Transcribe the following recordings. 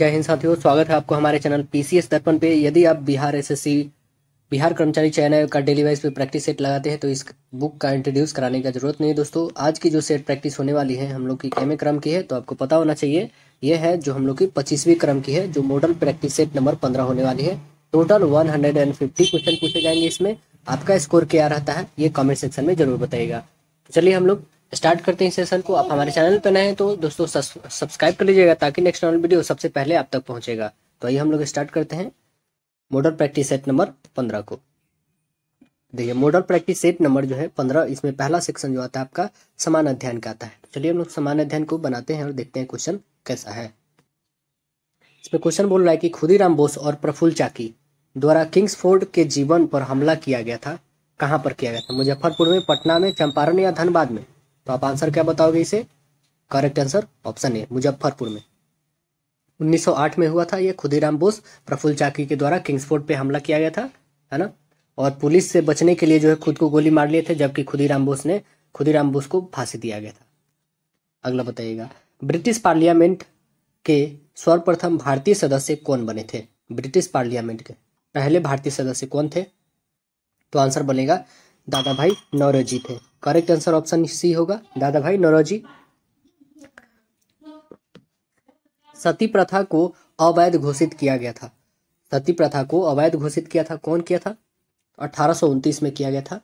जय हिंद साथियों स्वागत है आपको हमारे चैनल पीसीएस दर्पण पे यदि आप बिहार एसएससी बिहार कर्मचारी चयन आयोग का डेली वाइज पे प्रैक्टिस सेट लगाते हैं तो इस बुक का इंट्रोड्यूस कराने का जरूरत नहीं है दोस्तों आज की जो सेट प्रैक्टिस होने वाली है हम लोग की एम क्रम की है तो आपको पता होना चाहिए ये है जो हम लोग की पच्चीसवीं क्रम की है जो मॉडल प्रैक्टिस सेट नंबर पंद्रह होने वाली है total one hundred and fifty question पूछे जाएंगे इसमें आपका स्कोर क्या रहता है ये कॉमेंट सेक्शन में जरूर बताइएगा चलिए हम लोग स्टार्ट करते हैं सेशन को आप हमारे चैनल पर नए हैं तो दोस्तों सब्सक्राइब कर लीजिएगा ताकि नेक्स्ट नॉर्मल वीडियो सबसे पहले आप तक पहुंचेगा तो आइए हम लोग स्टार्ट करते हैं मॉडल प्रैक्टिस सेट नंबर पंद्रह को देखिए मॉडल प्रैक्टिस सेट नंबर जो है पंद्रह इसमें पहला सेक्शन जो आता है आपका समान अध्ययन का आता है तो चलिए हम लोग समान अध्ययन को बनाते हैं और देखते हैं क्वेश्चन कैसा है इसमें क्वेश्चन बोल रहा है कि खुदीराम बोस और प्रफुल चाकी द्वारा किंग्स के जीवन पर हमला किया गया था कहाँ पर किया गया था मुजफ्फरपुर में पटना में चंपारण या धनबाद में तो आप आंसर क्या बताओगे इसे correct answer option A Muzaffarpur में 1908 में हुआ था यह खुदीराम बोस प्रफुल्ल चाकी के द्वारा किंग्सफोर्ड पे हमला किया गया था है ना और पुलिस से बचने के लिए जो है खुद को गोली मार लिए थे जबकि खुदीराम बोस ने खुदीराम बोस को फांसी दिया गया था अगला बताइएगा ब्रिटिश पार्लियामेंट के सर्वप्रथम भारतीय सदस्य कौन बने थे ब्रिटिश पार्लियामेंट के पहले भारतीय सदस्य कौन थे तो आंसर बनेगा दादा भाई नौरोजी थे करेक्ट आंसर ऑप्शन सी होगा दादा भाई नरोजी सती प्रथा को अवैध घोषित किया गया था सती प्रथा को अवैध घोषित किया था कौन किया था अठारह में किया गया था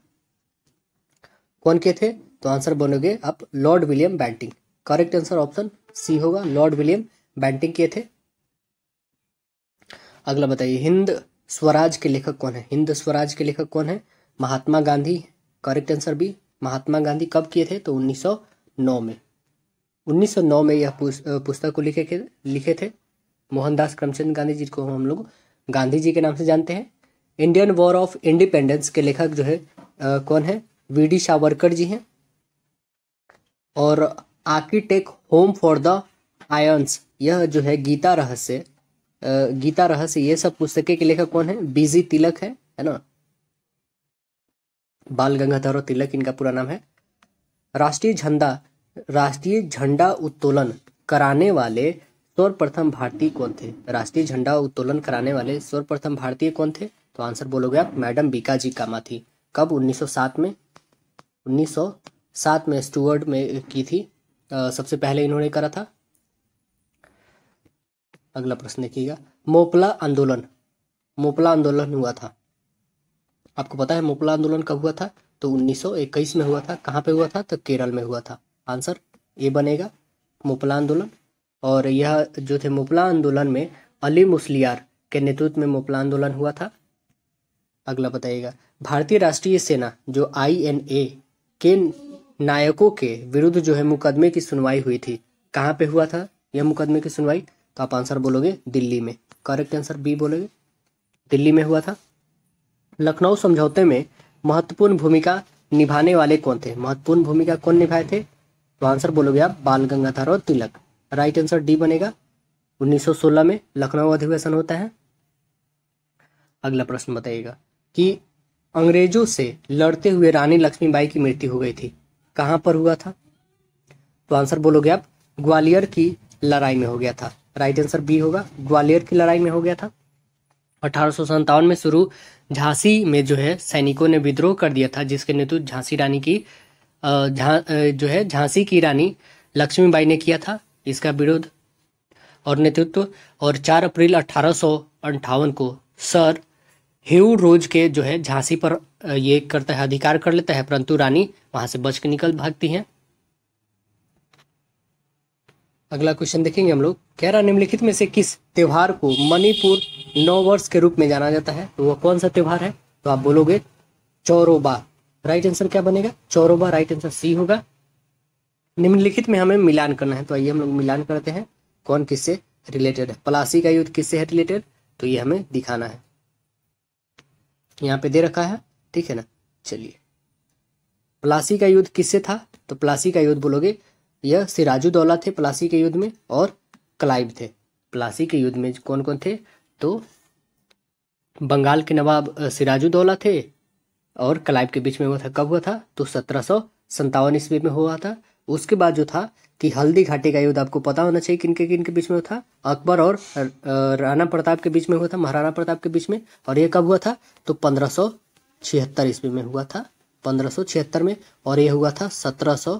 कौन किए थे तो आंसर बनोगे आप Lord William Bentinck correct answer option C होगा लॉर्ड विलियम बैंटिंग किए थे अगला बताइए हिंद स्वराज के लेखक कौन है हिंद स्वराज के लेखक कौन है Mahatma Gandhi correct answer B Mahatma Gandhi कब किए थे तो 1909 में 1909 में यह पुस्तक को लिखे लिखे थे मोहनदास करमचंद गांधी जी को हम लोग गांधी जी के नाम से जानते हैं इंडियन वॉर ऑफ इंडिपेंडेंस के लेखक जो है आ, कौन है वी डी सावरकर जी हैं और arctic home for the Aryans यह जो है गीता रहस्य गीता रहस्य ये सब पुस्तकें के लेखक कौन है बीजी तिलक है है ना बाल गंगाधर तिलक इनका पूरा नाम है राष्ट्रीय झंडा राष्ट्रीय झंडा उत्तोलन कराने वाले सर्वप्रथम भारतीय कौन थे राष्ट्रीय झंडा उत्तोलन कराने वाले सर्वप्रथम भारतीय कौन थे तो आंसर बोलोगे आप मैडम बीका जी कामा थी कब 1907 में 1907 में स्टूअर्ड में की थी आ, सबसे पहले इन्होंने करा था अगला प्रश्न देखिएगा मोपला आंदोलन मोपला आंदोलन हुआ था आपको पता है मोपला आंदोलन कब हुआ था तो 1921 में हुआ था कहाँ पे हुआ था तो केरल में हुआ था आंसर ए बनेगा मोपला आंदोलन और यह जो थे मोपला आंदोलन में अली मुसलियार के नेतृत्व में मोपला आंदोलन हुआ था अगला बताइएगा भारतीय राष्ट्रीय सेना जो आई के नायकों के विरुद्ध जो है मुकदमे की सुनवाई हुई थी कहाँ पे हुआ था यह मुकदमे की सुनवाई तो आप आंसर बोलोगे दिल्ली में करेक्ट आंसर बी बोलोगे दिल्ली में हुआ था लखनऊ समझौते में महत्वपूर्ण भूमिका निभाने वाले कौन थे महत्वपूर्ण भूमिका कौन निभाए थे तो आंसर बोलोगे आप Bal Gangadhar Tilak right answer D बनेगा 1916 में लखनऊ अधिवेशन होता है अगला प्रश्न बताइएगा कि अंग्रेजों से लड़ते हुए रानी लक्ष्मीबाई की मृत्यु हो गई थी कहाँ पर हुआ था तो आंसर बोलोगे आप ग्वालियर की लड़ाई में हो गया था राइट आंसर बी होगा ग्वालियर की लड़ाई में हो गया था अठारह में शुरू झांसी में जो है सैनिकों ने विद्रोह कर दिया था जिसके नेतृत्व झांसी रानी की झा जो है झांसी की रानी लक्ष्मीबाई ने किया था इसका विरोध और नेतृत्व और 4 अप्रैल अठारह को सर हेउ रोज के जो है झांसी पर ये करता है अधिकार कर लेता है परंतु रानी वहाँ से बच के निकल भागती हैं अगला क्वेश्चन देखेंगे हम लोग कह रहा निम्नलिखित में से किस त्योहार को मणिपुर नौ वर्ष के रूप में जाना जाता है तो वह कौन सा त्यौहार है तो आप बोलोगे चौरोबा राइट आंसर क्या बनेगा चौरोबा राइट आंसर सी होगा निम्नलिखित में हमें मिलान करना है तो आइए हम लोग मिलान करते हैं कौन किससे रिलेटेड है पलासी का युद्ध किससे है रिलेटेड तो ये हमें दिखाना है यहाँ पे दे रखा है ठीक है ना चलिए प्लासी का युद्ध किससे था तो प्लासी का युद्ध बोलोगे यह सिराजुद्दौला थे प्लासी के युद्ध में और क्लाइव थे प्लासी के युद्ध में कौन कौन थे तो बंगाल के नवाब सिराजुद्दौला थे और क्लाइव के बीच में हुआ था कब हुआ था तो सत्रह सौ संतावन ईस्वी में हुआ था उसके बाद जो था कि हल्दी घाटी का युद्ध आपको पता होना चाहिए किनके किनके बीच में हुआ था अकबर और राणा प्रताप के बीच में हुआ था महाराणा प्रताप के बीच में और यह कब हुआ था तो पंद्रह सौ छिहत्तर ईस्वी में हुआ था पंद्रह सौ छिहत्तर में और यह हुआ था सत्रह सौ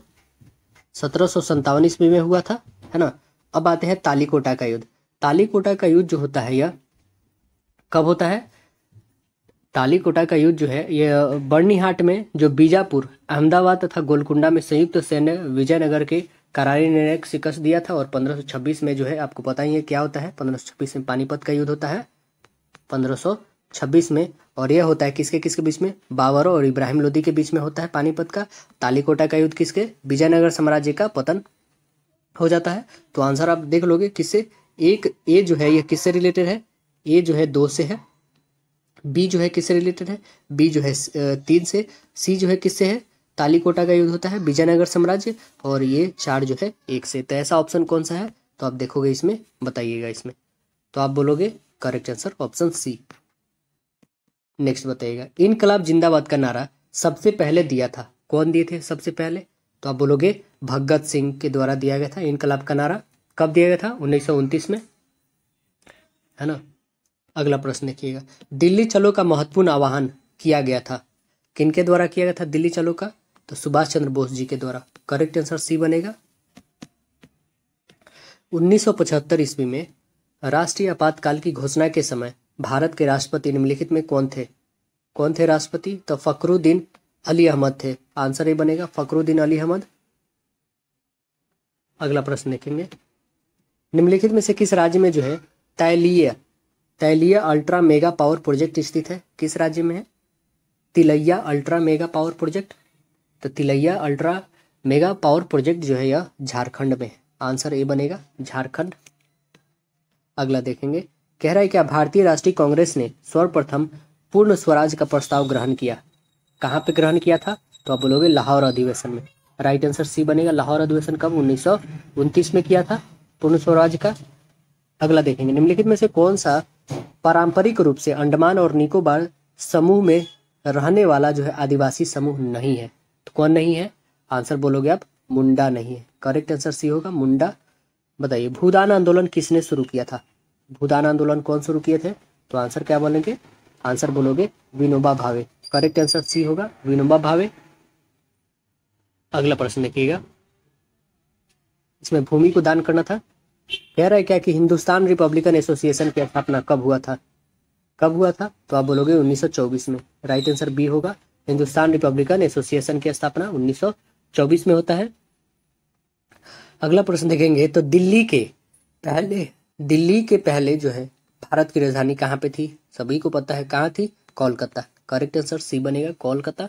सत्रह ईस्वी में हुआ था है ना अब आते हैं तालीकोटा का युद्ध तालीकोटा का युद्ध जो होता है यह कब होता है तालीकोटा का युद्ध जो है यह बर्नीहाट में जो बीजापुर अहमदाबाद तथा गोलकुंडा में संयुक्त सैन्य विजयनगर के करारी निर्णय शिकस्त दिया था और 1526 में जो है आपको पता ही है क्या होता है 1526 में पानीपत का युद्ध होता है छब्बीस में और यह होता है किसके किसके बीच में बाबरों और इब्राहिम लोदी के बीच में होता है पानीपत का तालीकोटा का युद्ध किसके विजयनगर साम्राज्य का पतन हो जाता है तो आंसर आप देख लोगे किससे एक ए जो है यह किससे रिलेटेड है ए जो है दो से है बी जो है किससे रिलेटेड है बी जो है तीन से सी जो है किससे है तालीकोटा का युद्ध होता है विजयनगर साम्राज्य और ये चार जो है एक से तो ऐसा ऑप्शन कौन सा है तो आप देखोगे इसमें बताइएगा इसमें तो आप बोलोगे correct answer option C next बताइएगा इनकलाब जिंदाबाद का नारा सबसे पहले दिया था कौन दिए थे सबसे पहले तो आप बोलोगे भगत सिंह के द्वारा दिया गया था इनकलाब का नारा कब दिया गया था उन्नीस में है ना अगला प्रश्न देखिएगा दिल्ली चलो का महत्वपूर्ण आह्वान किया गया था किनके द्वारा किया गया था दिल्ली चलो का तो सुभाष चंद्र बोस जी के द्वारा करेक्ट आंसर सी बनेगा 1975 ईस्वी में राष्ट्रीय आपातकाल की घोषणा के समय भारत के राष्ट्रपति निम्नलिखित में कौन थे कौन थे राष्ट्रपति तो फकरुद्दीन अली अहमद थे आंसर ये बनेगा फकरुद्दीन अली अहमद अगला प्रश्न देखेंगे निम्नलिखित में से किस राज्य में जो है तैलीय तैलीय अल्ट्रा मेगा पावर प्रोजेक्ट स्थित है किस राज्य में है Tilaiya ultra mega power project तो Tilaiya ultra mega power project जो है यह झारखंड में है आंसर ए बनेगा झारखंड अगला देखेंगे कह रहा है क्या भारतीय राष्ट्रीय कांग्रेस ने सर्वप्रथम पूर्ण स्वराज का प्रस्ताव ग्रहण किया कहाँ पे ग्रहण किया था तो आप बोलोगे लाहौर अधिवेशन में राइट आंसर सी बनेगा लाहौर अधिवेशन कब उन्नीस में किया था पूर्ण स्वराज का अगला देखेंगे निम्नलिखित में से कौन सा पारंपरिक रूप से अंडमान और निकोबार समूह में रहने वाला जो है आदिवासी समूह नहीं है तो कौन नहीं है आंसर बोलोगे आप मुंडा नहीं है करेक्ट आंसर सी होगा मुंडा बताइए भूदान आंदोलन किसने शुरू किया था भूदान आंदोलन कौन शुरू किए थे तो आंसर क्या बोलेंगे आंसर बोलोगे विनोबा भावे करेक्ट आंसर सी होगा विनोबा भावे अगला प्रश्न देखिएगा इसमें भूमि को दान करना था कह रहा है क्या कि हिंदुस्तान रिपब्लिकन एसोसिएशन की स्थापना कब हुआ था कब हुआ था तो आप बोलोगे 1924 में राइट आंसर बी होगा हिंदुस्तान रिपब्लिकन एसोसिएशन की स्थापना 1924 में होता है अगला प्रश्न देखेंगे तो दिल्ली के पहले दिल्ली के पहले जो है भारत की राजधानी कहाँ पे थी सभी को पता है कहाँ थी कोलकाता करेक्ट आंसर सी बनेगा कोलकाता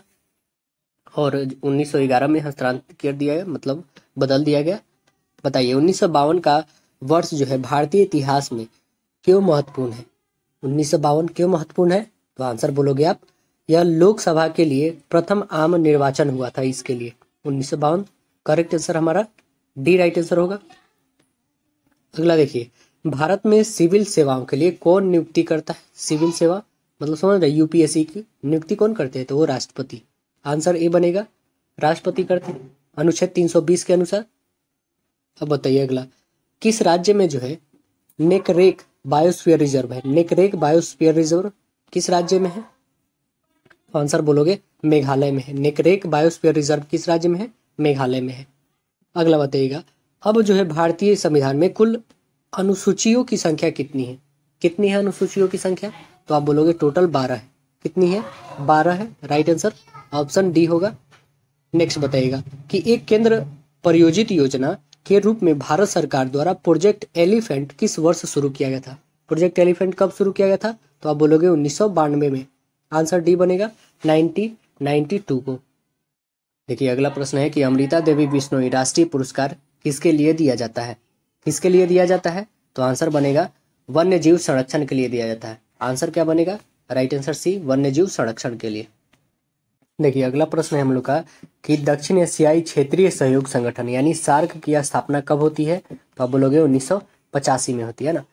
और 1911 में हस्तांतरित कर दिया गया मतलब बदल दिया गया बताइए उन्नीस का वर्ष जो है भारतीय इतिहास में क्यों महत्वपूर्ण है उन्नीस क्यों महत्वपूर्ण है तो आंसर बोलोगे आप यह लोकसभा के लिए प्रथम आम निर्वाचन हुआ था इसके लिए उन्नीस करेक्ट आंसर हमारा डी राइट आंसर होगा अगला देखिए भारत में सिविल सेवाओं के लिए कौन नियुक्ति करता है सिविल सेवा मतलब समझ रहे यूपीएससी की नियुक्ति कौन करते हैं तो वो राष्ट्रपति आंसर ए बनेगा राष्ट्रपति करते हैं अनुच्छेद 320 के अनुसार अब बताइए अगला किस राज्य में जो है नेकरेक बायोस्फीयर रिजर्व है नेकरेक बायोस्फीयर रिजर्व किस राज्य में है आंसर बोलोगे मेघालय में है नेकरेक बायोस्फीयर रिजर्व किस राज्य में है मेघालय में है अगला बताइएगा अब जो है भारतीय संविधान में कुल अनुसूचियों की संख्या कितनी है कितनी है अनुसूचियों की संख्या तो आप बोलोगे टोटल बारह है कितनी है बारह है राइट आंसर ऑप्शन डी होगा नेक्स्ट बताइएगा कि एक केंद्र परियोजित योजना के रूप में भारत सरकार द्वारा प्रोजेक्ट एलिफेंट किस वर्ष शुरू किया गया था प्रोजेक्ट एलिफेंट कब शुरू किया गया था तो आप बोलोगे उन्नीस में आंसर डी बनेगा नाइनटी टू को देखिए अगला प्रश्न है कि अमृता देवी विष्णु राष्ट्रीय पुरस्कार किसके लिए दिया जाता है किसके लिए दिया जाता है तो आंसर बनेगा वन्य जीव संरक्षण के लिए दिया जाता है आंसर क्या बनेगा राइट आंसर सी वन्य जीव संरक्षण के लिए देखिए अगला प्रश्न है हम लोग का कि दक्षिण एशियाई क्षेत्रीय सहयोग संगठन यानी सार्क की स्थापना कब होती है तो आप बोलोगे उन्नीस में होती है ना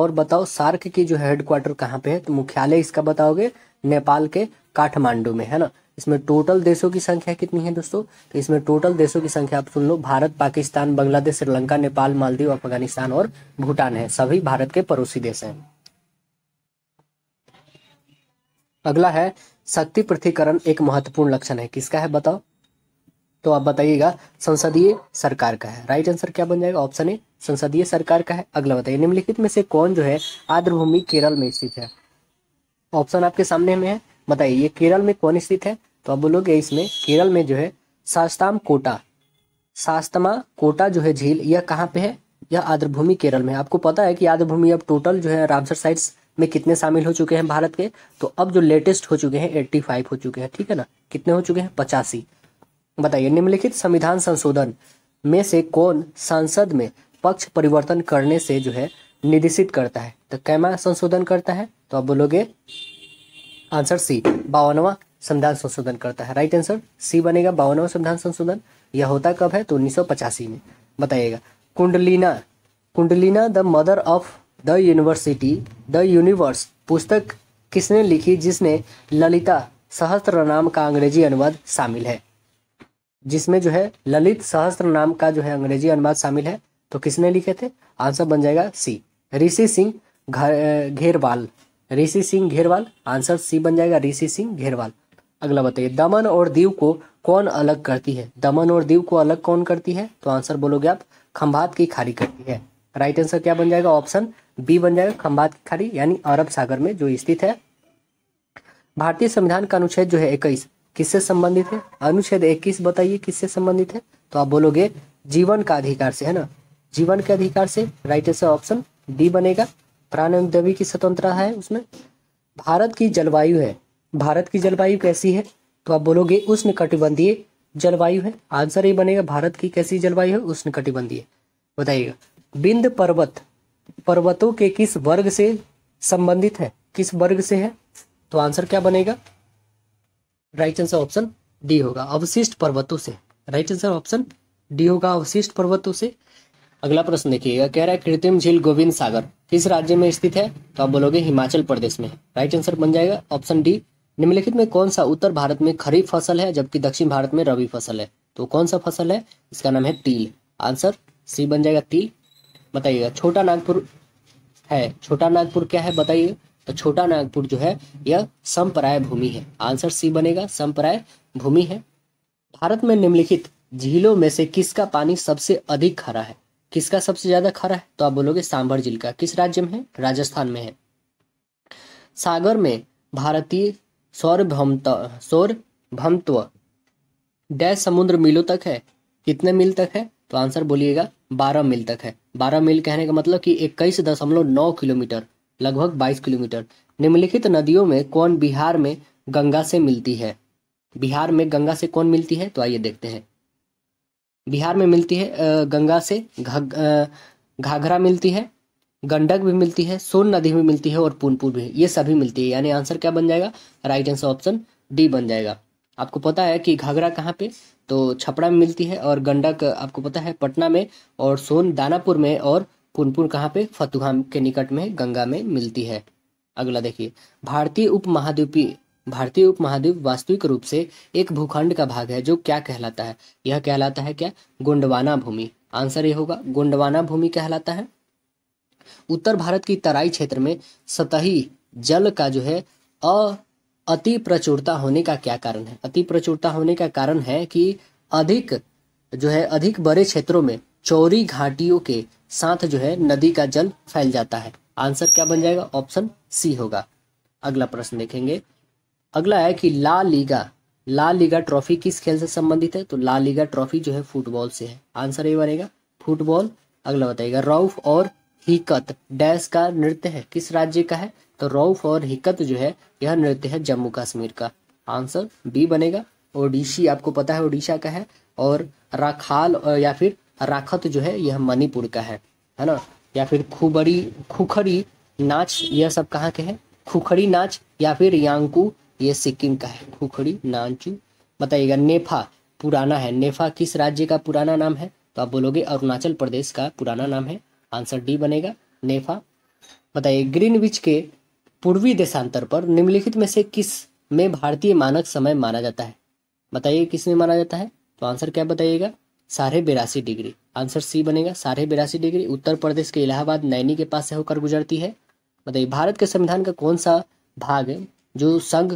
और बताओ सार्क की जो हेडक्वार्टर कहाँ पे है तो मुख्यालय इसका बताओगे नेपाल के काठमांडू में है ना इसमें टोटल देशों की संख्या कितनी है दोस्तों तो इसमें टोटल देशों की संख्या आप सुन लो भारत पाकिस्तान बांग्लादेश श्रीलंका नेपाल मालदीव अफगानिस्तान और भूटान है सभी भारत के पड़ोसी देश हैं अगला है शक्ति पृथ्वीकरण एक महत्वपूर्ण लक्षण है किसका है बताओ तो आप बताइएगा संसदीय सरकार का है राइट आंसर क्या बन जाएगा ऑप्शन ए संसदीय सरकार का है अगला बताइए निम्नलिखित में से कौन जो है आर्द्रभूमि केरल में स्थित है ऑप्शन आपके सामने में है बताइए ये केरल में कौन स्थित है तो आप बोलोगे इसमें केरल में जो है सास्ताम कोटा सास्तमा कोटा जो है झील यह कहाँ पे है यह आर्द्रभूमि केरल में आपको पता है कि आर्द्रभूमि अब टोटल जो है रामसर साइट्स में कितने शामिल हो चुके हैं भारत के तो अब जो लेटेस्ट हो चुके हैं एट्टी फाइव हो चुके हैं ठीक है ना कितने हो चुके हैं पचासी बताइए निम्नलिखित संविधान संशोधन में से कौन संसद में पक्ष परिवर्तन करने से जो है निदेशित करता है तो कैमा संशोधन करता है तो आप बोलोगे आंसर सी बावनवा संविधान संशोधन करता है राइट आंसर सी बनेगा बावनवा संविधान संशोधन यह होता कब है तो उन्नीस में बताइएगा Kundalini Kundalini the mother of the university the universe पुस्तक किसने लिखी जिसने ललिता सहस्त्र नाम का अंग्रेजी अनुवाद शामिल है जिसमें जो है ललित सहस्त्र नाम का जो है अंग्रेजी अनुवाद शामिल है तो किसने लिखे थे आंसर बन जाएगा C Rishi Singh Gherwal Rishi Singh Gherwal answer C बन जाएगा ऋषि सिंह घेरवाल अगला बताइए दमन और दीव को कौन अलग करती है दमन और दीव को अलग कौन करती है तो आंसर बोलोगे आप खंभात की खाड़ी करती है राइट आंसर क्या बन जाएगा ऑप्शन बी बन जाएगा खंभात की खाड़ी यानी अरब सागर में जो स्थित है भारतीय संविधान का अनुच्छेद जो है इक्कीस किससे संबंधित है अनुच्छेद इक्कीस बताइए किससे संबंधित है तो आप बोलोगे जीवन का अधिकार से है ना जीवन के अधिकार से राइट आंसर ऑप्शन डी बनेगा प्राण एवं की स्वतंत्रता है उसमें भारत की जलवायु है भारत की जलवायु कैसी है तो आप बोलोगे उष्ण कटिबंधीय जलवायु है आंसर ये बनेगा भारत की कैसी जलवायु है उष्ण कटिबंधीय बताइएगा बिंद पर्वत पर्वतों के किस वर्ग से संबंधित है किस वर्ग से है तो आंसर क्या बनेगा राइट आंसर ऑप्शन डी होगा अवशिष्ट पर्वतों से राइट आंसर ऑप्शन डी होगा अवशिष्ट पर्वतों से अगला प्रश्न देखिएगा कह रहा है कृत्रिम झील गोविंद सागर किस राज्य में स्थित है तो आप बोलोगे हिमाचल प्रदेश में राइट आंसर बन जाएगा ऑप्शन डी निम्नलिखित में कौन सा उत्तर भारत में खरीफ फसल है जबकि दक्षिण भारत में रबी फसल है तो कौन सा फसल है इसका नाम है तिल आंसर सी बन जाएगा तिल बताइएगा छोटा नागपुर है छोटा नागपुर क्या है बताइए तो छोटा नागपुर जो है यह संपराय भूमि है आंसर सी बनेगा संपराय भूमि है भारत में निम्नलिखित झीलों में से किसका पानी सबसे अधिक खारा है किसका सबसे ज्यादा खरा है तो आप बोलोगे सांभर झील का किस राज्य में है राजस्थान में है सागर में भारतीय सौरभमत सौरभमत्व डैश समुद्र मिलो तक है कितने मील तक है तो आंसर बोलिएगा बारह मील तक है बारह मील कहने का मतलब कि इक्कीस दशमलव नौ किलोमीटर लगभग बाईस किलोमीटर निम्नलिखित नदियों में कौन बिहार में गंगा से मिलती है बिहार में गंगा से कौन मिलती है तो आइए देखते हैं बिहार में मिलती है गंगा से घाघरा मिलती है गंडक भी मिलती है सोन नदी भी मिलती है और पुनपुर भी ये सभी मिलती है यानी आंसर क्या बन जाएगा राइट आंसर ऑप्शन डी बन जाएगा आपको पता है कि घाघरा कहाँ पे तो छपड़ा में मिलती है और गंडक आपको पता है पटना में और सोन दानापुर में और पुनपुर कहाँ पे फतुहा के निकट में गंगा में मिलती है अगला देखिए भारतीय उप भारतीय उपमहाद्वीप वास्तविक रूप से एक भूखंड का भाग है जो क्या कहलाता है यह कहलाता है क्या गोंडवाना भूमि आंसर ये होगा गोंडवाना भूमि कहलाता है उत्तर भारत की तराई क्षेत्र में सतही जल का जो है अ अति प्रचुरता होने का क्या कारण है अति प्रचुरता होने का कारण है कि अधिक जो है अधिक बड़े क्षेत्रों में चौरी घाटियों के साथ जो है नदी का जल फैल जाता है आंसर क्या बन जाएगा ऑप्शन सी होगा अगला प्रश्न देखेंगे अगला है कि La Liga La Liga trophy किस खेल से संबंधित है तो ला लीगा ट्रॉफी जो है फुटबॉल से है आंसर ये बनेगा फुटबॉल अगला बताइएगा रऊफ और हिकत डैश का नृत्य है किस राज्य का है तो रऊफ और हिकत जो है यह नृत्य है जम्मू कश्मीर का आंसर बी बनेगा ओडिशी आपको पता है ओडिशा का है और राखाल या फिर राखत जो है यह मणिपुर का है है ना या फिर खुबड़ी खुखरी नाच यह सब कहाँ के है खुखरी नाच या फिर यांकू ये सिक्किम का है खुखड़ी नानचू बताइएगा नेफा पुराना है नेफा किस राज्य का पुराना नाम है तो आप बोलोगे अरुणाचल प्रदेश का पुराना नाम है आंसर डी बनेगा नेफा बताइए ग्रीनविच के पूर्वी देशांतर पर निम्नलिखित में से किस में भारतीय मानक समय माना जाता है बताइए किस में माना जाता है तो आंसर क्या बताइएगा साढ़े बिरासी डिग्री आंसर सी बनेगा साढ़े बिरासी डिग्री उत्तर प्रदेश के इलाहाबाद नैनी के पास से होकर गुजरती है बताइए भारत के संविधान का कौन सा भाग जो संघ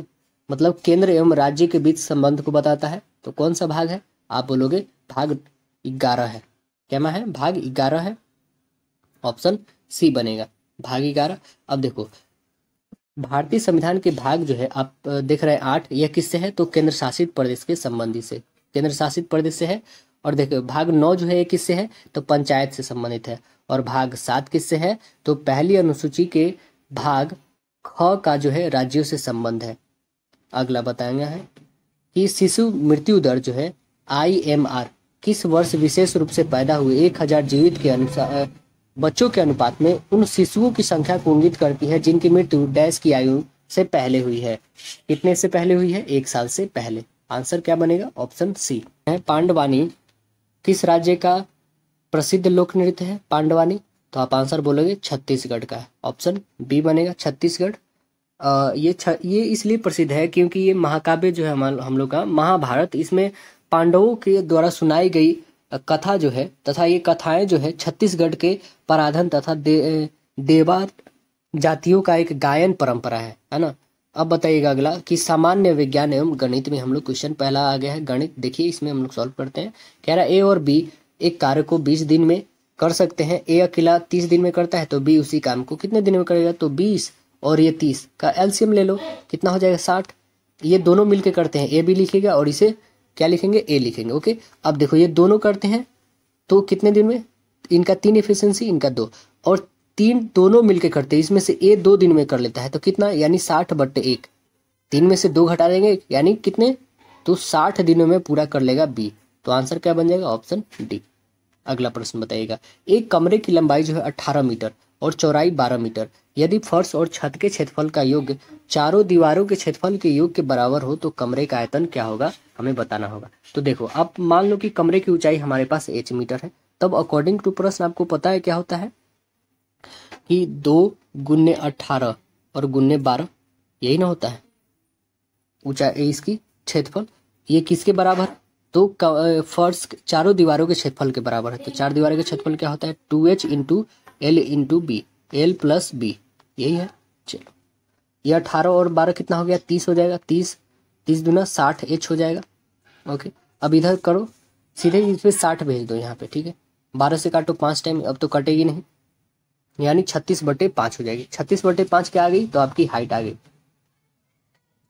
मतलब केंद्र एवं राज्य के बीच संबंध को बताता है तो कौन सा भाग है आप बोलोगे भाग ग्यारह है क्या है भाग ग्यारह है ऑप्शन सी बनेगा भाग ग्यारह अब देखो भारतीय संविधान के भाग जो है आप देख रहे हैं आठ यह किससे है तो केंद्र शासित प्रदेश के संबंधी से केंद्र शासित प्रदेश से है और देखो भाग नौ जो है ये किससे है तो पंचायत से संबंधित है और भाग सात किससे है तो पहली अनुसूची के भाग ख का जो है राज्यों से संबंध है अगला बताया है कि शिशु मृत्यु दर जो है आईएमआर किस वर्ष विशेष रूप से पैदा हुए एक हजार जीवित के अनुसार बच्चों के अनुपात में उन शिशुओं की संख्या को उंगित करती है जिनकी मृत्यु डैश की आयु से पहले हुई है कितने से पहले हुई है एक साल से पहले आंसर क्या बनेगा ऑप्शन सी पांडवानी किस राज्य का प्रसिद्ध लोक नृत्य है पांडवानी तो आप आंसर बोलोगे छत्तीसगढ़ का ऑप्शन बी बनेगा छत्तीसगढ़ ये छ ये इसलिए प्रसिद्ध है क्योंकि ये महाकाव्य जो है हम लोग का महाभारत इसमें पांडवों के द्वारा सुनाई गई कथा जो है तथा ये कथाएं जो है छत्तीसगढ़ के पराधन तथा दे, देवा जातियों का एक गायन परंपरा है है ना अब बताइएगा अगला कि सामान्य विज्ञान एवं गणित में हम लोग क्वेश्चन पहला आ गया है गणित देखिए इसमें हम लोग सॉल्व करते हैं कह रहा है ए और बी एक कार्य को बीस दिन में कर सकते हैं ए अकेला तीस दिन में करता है तो बी उसी काम को कितने दिन में करेगा तो बीस और ये तीस का एल्सियम ले लो कितना हो जाएगा साठ ये दोनों मिलके करते हैं ए बी लिखेगा और इसे क्या लिखेंगे ए लिखेंगे ओके अब देखो ये दोनों करते हैं तो कितने दिन में इनका तीन एफिशिएंसी इनका दो और तीन दोनों मिलके करते हैं इसमें से ए दो दिन में कर लेता है तो कितना यानी साठ बट्टे एक तीन में से दो घटा देंगे यानी कितने तो साठ दिनों में पूरा कर लेगा बी तो आंसर क्या बन जाएगा ऑप्शन डी अगला प्रश्न बताइएगा एक कमरे की लंबाई जो है अट्ठारह मीटर और चौराई 12 मीटर यदि फर्श और छत के क्षेत्रफल का योग चारों दीवारों के क्षेत्रफल के योग के बराबर हो तो कमरे का आयतन क्या होगा हमें बताना होगा तो देखो आप मान लो कि कमरे की ऊंचाई हमारे पास एच मीटर है तब अकॉर्डिंग टू प्रश्न आपको पता है क्या होता है कि दो गुन्ने अठारह और गुन्ने बारह यही ना होता है ऊंचाई इसकी क्षेत्रफल ये किसके बराबर तो फर्श चारों दीवारों के क्षेत्रफल के बराबर है तो चार दीवारों के क्षेत्रफल क्या होता है two H into L into B L plus B यही है चलो ये अठारह और बारह कितना हो गया तीस हो जाएगा तीस तीस दुना साठ एच हो जाएगा ओके अब इधर करो सीधे इसमें साठ भेज दो यहाँ पे ठीक है बारह से काटो पाँच टाइम अब तो कटेगी नहीं यानी छत्तीस बटे पाँच हो जाएगी छत्तीस बटे पाँच क्या आ गई तो आपकी हाइट आ गई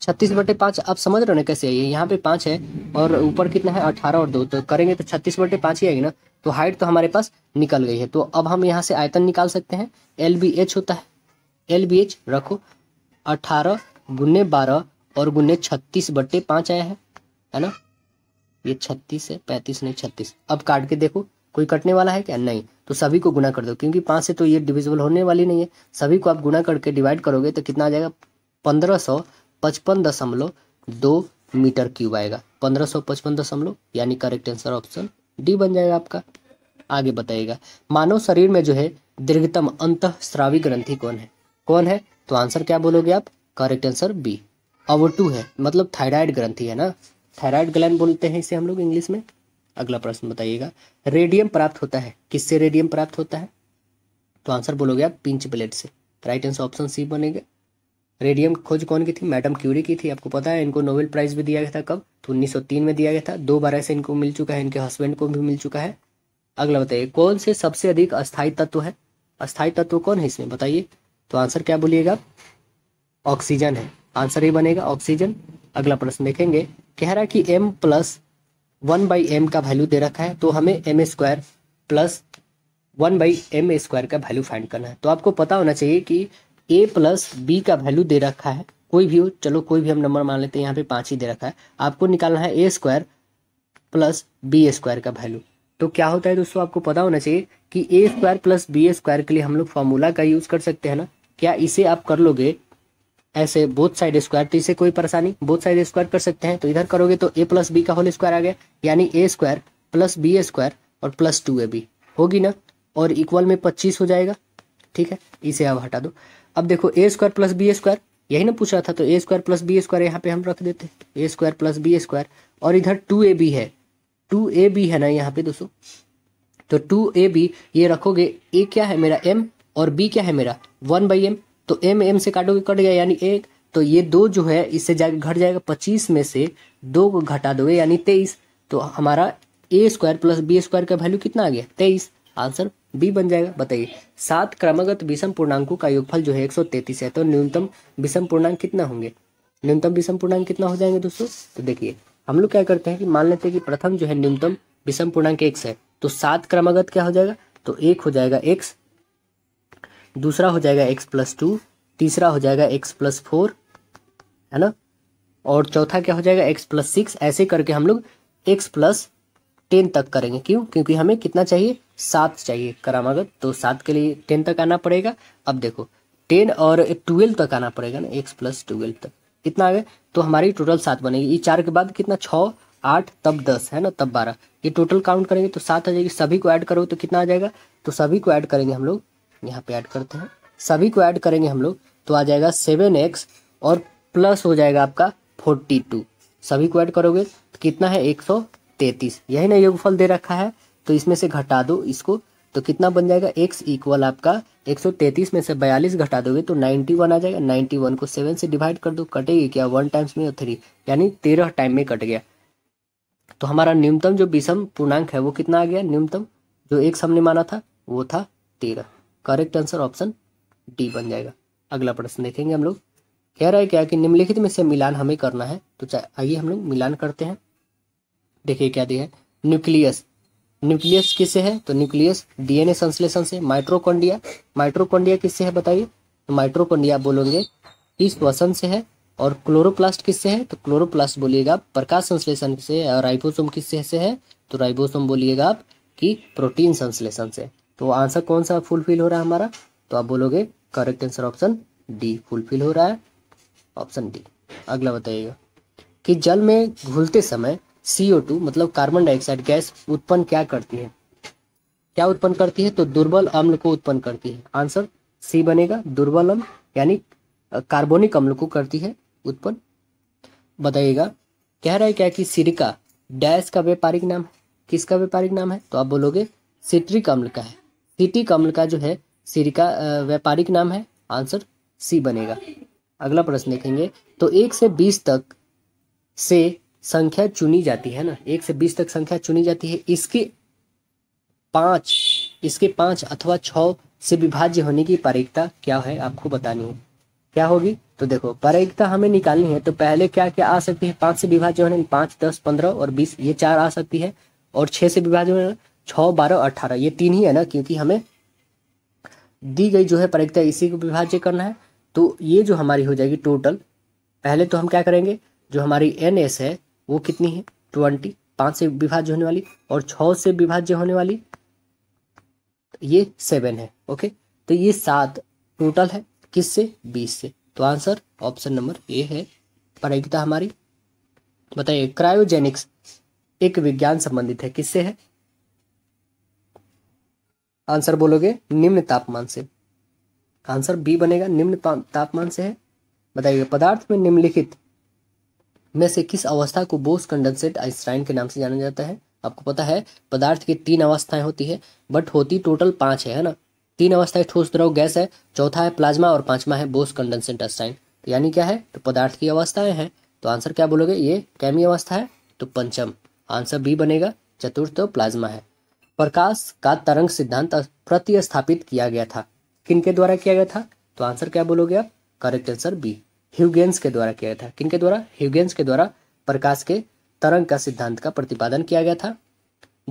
छत्तीस बटे पाँच आप समझ रहे हो ना कैसे आइए यहाँ पे पाँच है और ऊपर कितना है अठारह और दो तो करेंगे तो छत्तीस बटे पाँच ही आएगी ना तो हाइट तो हमारे पास निकल गई है तो अब हम यहाँ से आयतन निकाल सकते हैं एल बी एच होता है एल बी एच रखो अठारह गुने बारह और गुने छत्तीस बटे पाँच आया है है ना ये छत्तीस है पैंतीस नहीं छत्तीस अब काट के देखो कोई कटने वाला है क्या नहीं तो सभी को गुना कर दो क्योंकि पाँच से तो ये डिविजिबल होने वाली नहीं है सभी को आप गुना करके डिवाइड करोगे तो कितना आ जाएगा पंद्रह सौ पचपन दशमलव दो मीटर क्यूब आएगा पंद्रह सौ पचपन दशमलव यानी करेक्ट आंसर ऑप्शन डी बन जाएगा आपका आगे बताइएगा मानव शरीर में जो है दीर्घतम अंत श्रावी ग्रंथि कौन है कौन है तो आंसर क्या बोलोगे आप करेक्ट आंसर बी अवटू है मतलब थायराइड ग्रंथि है ना थायराइड ग्लैंड बोलते हैं इसे हम लोग इंग्लिश में अगला प्रश्न बताइएगा रेडियम प्राप्त होता है किससे रेडियम प्राप्त होता है तो आंसर बोलोगे आप पिंच प्लेट से राइट आंसर ऑप्शन सी बनेगा रेडियम खोज कौन की थी मैडम क्यूरी की थी आपको पता है इनको नोबेल प्राइज भी दिया गया था कब तो 1903 में दिया गया था दो बार ऐसे इनको मिल चुका है इनके हस्बैंड को भी मिल चुका है अगला बताइए कौन से सबसे अधिक अस्थायी तत्व है अस्थायी तत्व कौन है इसमें बताइए तो आंसर क्या बोलिएगा ऑक्सीजन है आंसर ही बनेगा ऑक्सीजन अगला प्रश्न देखेंगे कह रहा कि m plus one by M का वैल्यू दे रखा है तो हमें M square plus one by M square का वैल्यू फाइंड करना है तो आपको पता होना चाहिए कि ए प्लस बी का वैल्यू दे रखा है कोई भी हो चलो कोई भी हम नंबर मान लेते हैं यहाँ पे पांच ही दे रखा है आपको निकालना है A square plus B square का वैल्यू तो क्या होता है दोस्तों आपको पता होना चाहिए कि A square plus B square के लिए हम लोग फॉर्मूला का यूज़ कर सकते हैं ना क्या इसे आप कर लोगे ऐसे बोथ साइड स्क्वायर तो इसे कोई परेशानी बोथ साइड स्क्वायर कर सकते हैं तो इधर करोगे तो ए प्लस बी का होल स्क्वायर आ गया यानी A square plus B square और प्लस टू ए बी होगी ना और इक्वल में पच्चीस हो जाएगा ठीक है इसे आप हटा दो अब देखो A square plus B square यही ना पूछा था तो A square plus B square यहाँ पे हम रख देते A square plus B square और इधर टू ए बी है टू ए बी है ना यहाँ पे दोस्तों तो टू ए बी ये रखोगे ए क्या है मेरा एम और बी क्या है मेरा वन बाई एम तो एम एम से काटोगे कट गया यानी एक तो ये दो जो है इससे जाके घट जाएगा पच्चीस में से दो को घटा दोगे यानी तेईस तो हमारा A square plus B square का वैल्यू कितना आ गया तेईस आंसर बी बन जाएगा बताइए सात क्रमागत विषम पूर्णांकों का योगफल जो है एक सौ तैतीस है तो न्यूनतम विषम पूर्णांक कितना होंगे न्यूनतम विषम पूर्णांक कितना हो जाएंगे दोस्तों तो देखिए हम लोग क्या करते हैं कि मान लेते हैं कि प्रथम जो है न्यूनतम विषम पूर्णांक एक्स है तो सात क्रमागत क्या हो जाएगा तो एक हो जाएगा एक्स दूसरा हो जाएगा एक्स प्लस टू तीसरा हो जाएगा एक्स प्लस फोर है ना और चौथा क्या हो जाएगा एक्स प्लस सिक्स ऐसे करके हम लोग एक्स प्लस टेन तक करेंगे क्यों क्योंकि हमें कितना चाहिए सात चाहिए करामागत तो सात के लिए टेन तक आना पड़ेगा अब देखो टेन और ट्वेल्व तक आना पड़ेगा ना एक्स प्लस ट्वेल्व तक कितना आ गया तो हमारी टोटल सात बनेगी ये चार के बाद कितना छः आठ तब दस है ना तब बारह ये टोटल काउंट करेंगे तो सात आ जाएगी सभी को ऐड करो तो कितना आ जाएगा तो सभी को ऐड करेंगे हम लोग यहाँ पे ऐड करते हैं सभी को ऐड करेंगे हम लोग तो आ जाएगा सेवन एक्स और प्लस हो जाएगा आपका फोर्टी टू सभी को ऐड करोगे तो कितना है एक सौ तैतीस यही ना योगफल दे रखा है तो इसमें से घटा दो इसको तो कितना बन जाएगा x इक्वल आपका 133 में से 42 घटा दोगे तो 91 आ जाएगा 91 को 7 से डिवाइड कर दो कटेगी क्या वन टाइम्स में थ्री यानी तेरह टाइम में कट गया तो हमारा न्यूनतम जो विषम पूर्णांक है वो कितना आ गया न्यूनतम जो एक हमने माना था वो था तेरह करेक्ट आंसर ऑप्शन डी बन जाएगा अगला प्रश्न देखेंगे हम लोग कह रहे क्या कि निम्नलिखित में से मिलान हमें करना है तो आइए हम लोग मिलान करते हैं देखिए क्या दिया है न्यूक्लियस न्यूक्लियस किससे है तो न्यूक्लियस डीएनए संश्लेषण से माइट्रोकोन्डिया माइट्रोकोन्डिया किससे है बताइए तो माइट्रोकोन्डिया बोलोगे इस वसन से है और क्लोरोप्लास्ट किससे है तो क्लोरोप्लास्ट बोलिएगा आप प्रकाश संश्लेषण से और राइबोसोम किससे से है तो राइबोसोम बोलिएगा आप कि प्रोटीन संश्लेषण से तो आंसर कौन सा फुलफिल हो रहा है हमारा तो आप बोलोगे correct answer option D fulfil हो रहा है ऑप्शन डी अगला बताइएगा कि जल में घुलते समय टू मतलब कार्बन डाइऑक्साइड गैस उत्पन्न क्या करती है क्या उत्पन्न करती है तो दुर्बल अम्ल को उत्पन्न करती है आंसर सी बनेगा दुर्बल अम्ल यानी कार्बोनिक अम्ल को करती है उत्पन्न बताइएगा कह रहा है क्या कि सिरिका डैश का व्यापारिक नाम है किसका व्यापारिक नाम है तो आप बोलोगे सिट्रिक अम्ल का है सिटिक अम्ल का जो है सिरिका व्यापारिक नाम है आंसर सी बनेगा अगला प्रश्न देखेंगे तो एक से बीस तक से संख्या चुनी जाती है ना एक से बीस तक संख्या चुनी जाती है इसके पाँच इसके पाँच अथवा छ से विभाज्य होने की परिकता क्या है आपको बतानी है क्या होगी तो देखो परिकता हमें निकालनी है तो पहले क्या क्या आ सकती है पांच से विभाज्य होने पांच दस पंद्रह और बीस ये चार आ सकती है और छह से विभाज्य होने छः बारह अट्ठारह ये तीन ही है ना क्योंकि हमें दी गई जो है परिकता इसी को विभाज्य करना है तो ये जो हमारी हो जाएगी टोटल पहले तो हम क्या करेंगे जो हमारी एन एस है वो कितनी है ट्वेंटी पाँच से विभाज्य होने वाली और छः से विभाज्य होने वाली तो ये सेवन है ओके तो ये सात टोटल है किस से बीस से तो आंसर ऑप्शन नंबर ए है पढ़ाईता हमारी बताइए क्रायोजेनिक्स एक विज्ञान संबंधित है किससे है आंसर बोलोगे निम्न तापमान से आंसर बी बनेगा निम्न तापमान से है बताइएगा पदार्थ में निम्नलिखित में से किस अवस्था को बोस कंडेंसेट आइंस्टाइन के नाम से जाना जाता है आपको पता है पदार्थ की तीन अवस्थाएं होती है बट होती टोटल पाँच है, है ना तीन अवस्थाएं ठोस द्रव गैस है चौथा है प्लाज्मा और पांचवा है बोस कंडेंसेट आइंस्टाइन तो यानी क्या है तो पदार्थ की अवस्थाएं हैं तो आंसर क्या बोलोगे ये कैमी अवस्था है तो पंचम आंसर बी बनेगा चतुर्थ तो प्लाज्मा है प्रकाश का तरंग सिद्धांत प्रतिस्थापित किया गया था किनके द्वारा किया गया था तो आंसर क्या बोलोगे आप करेक्ट आंसर बी ह्यूगेंस के द्वारा किया गया था किनके द्वारा ह्यूगेंस के द्वारा प्रकाश के तरंग का सिद्धांत का प्रतिपादन किया गया था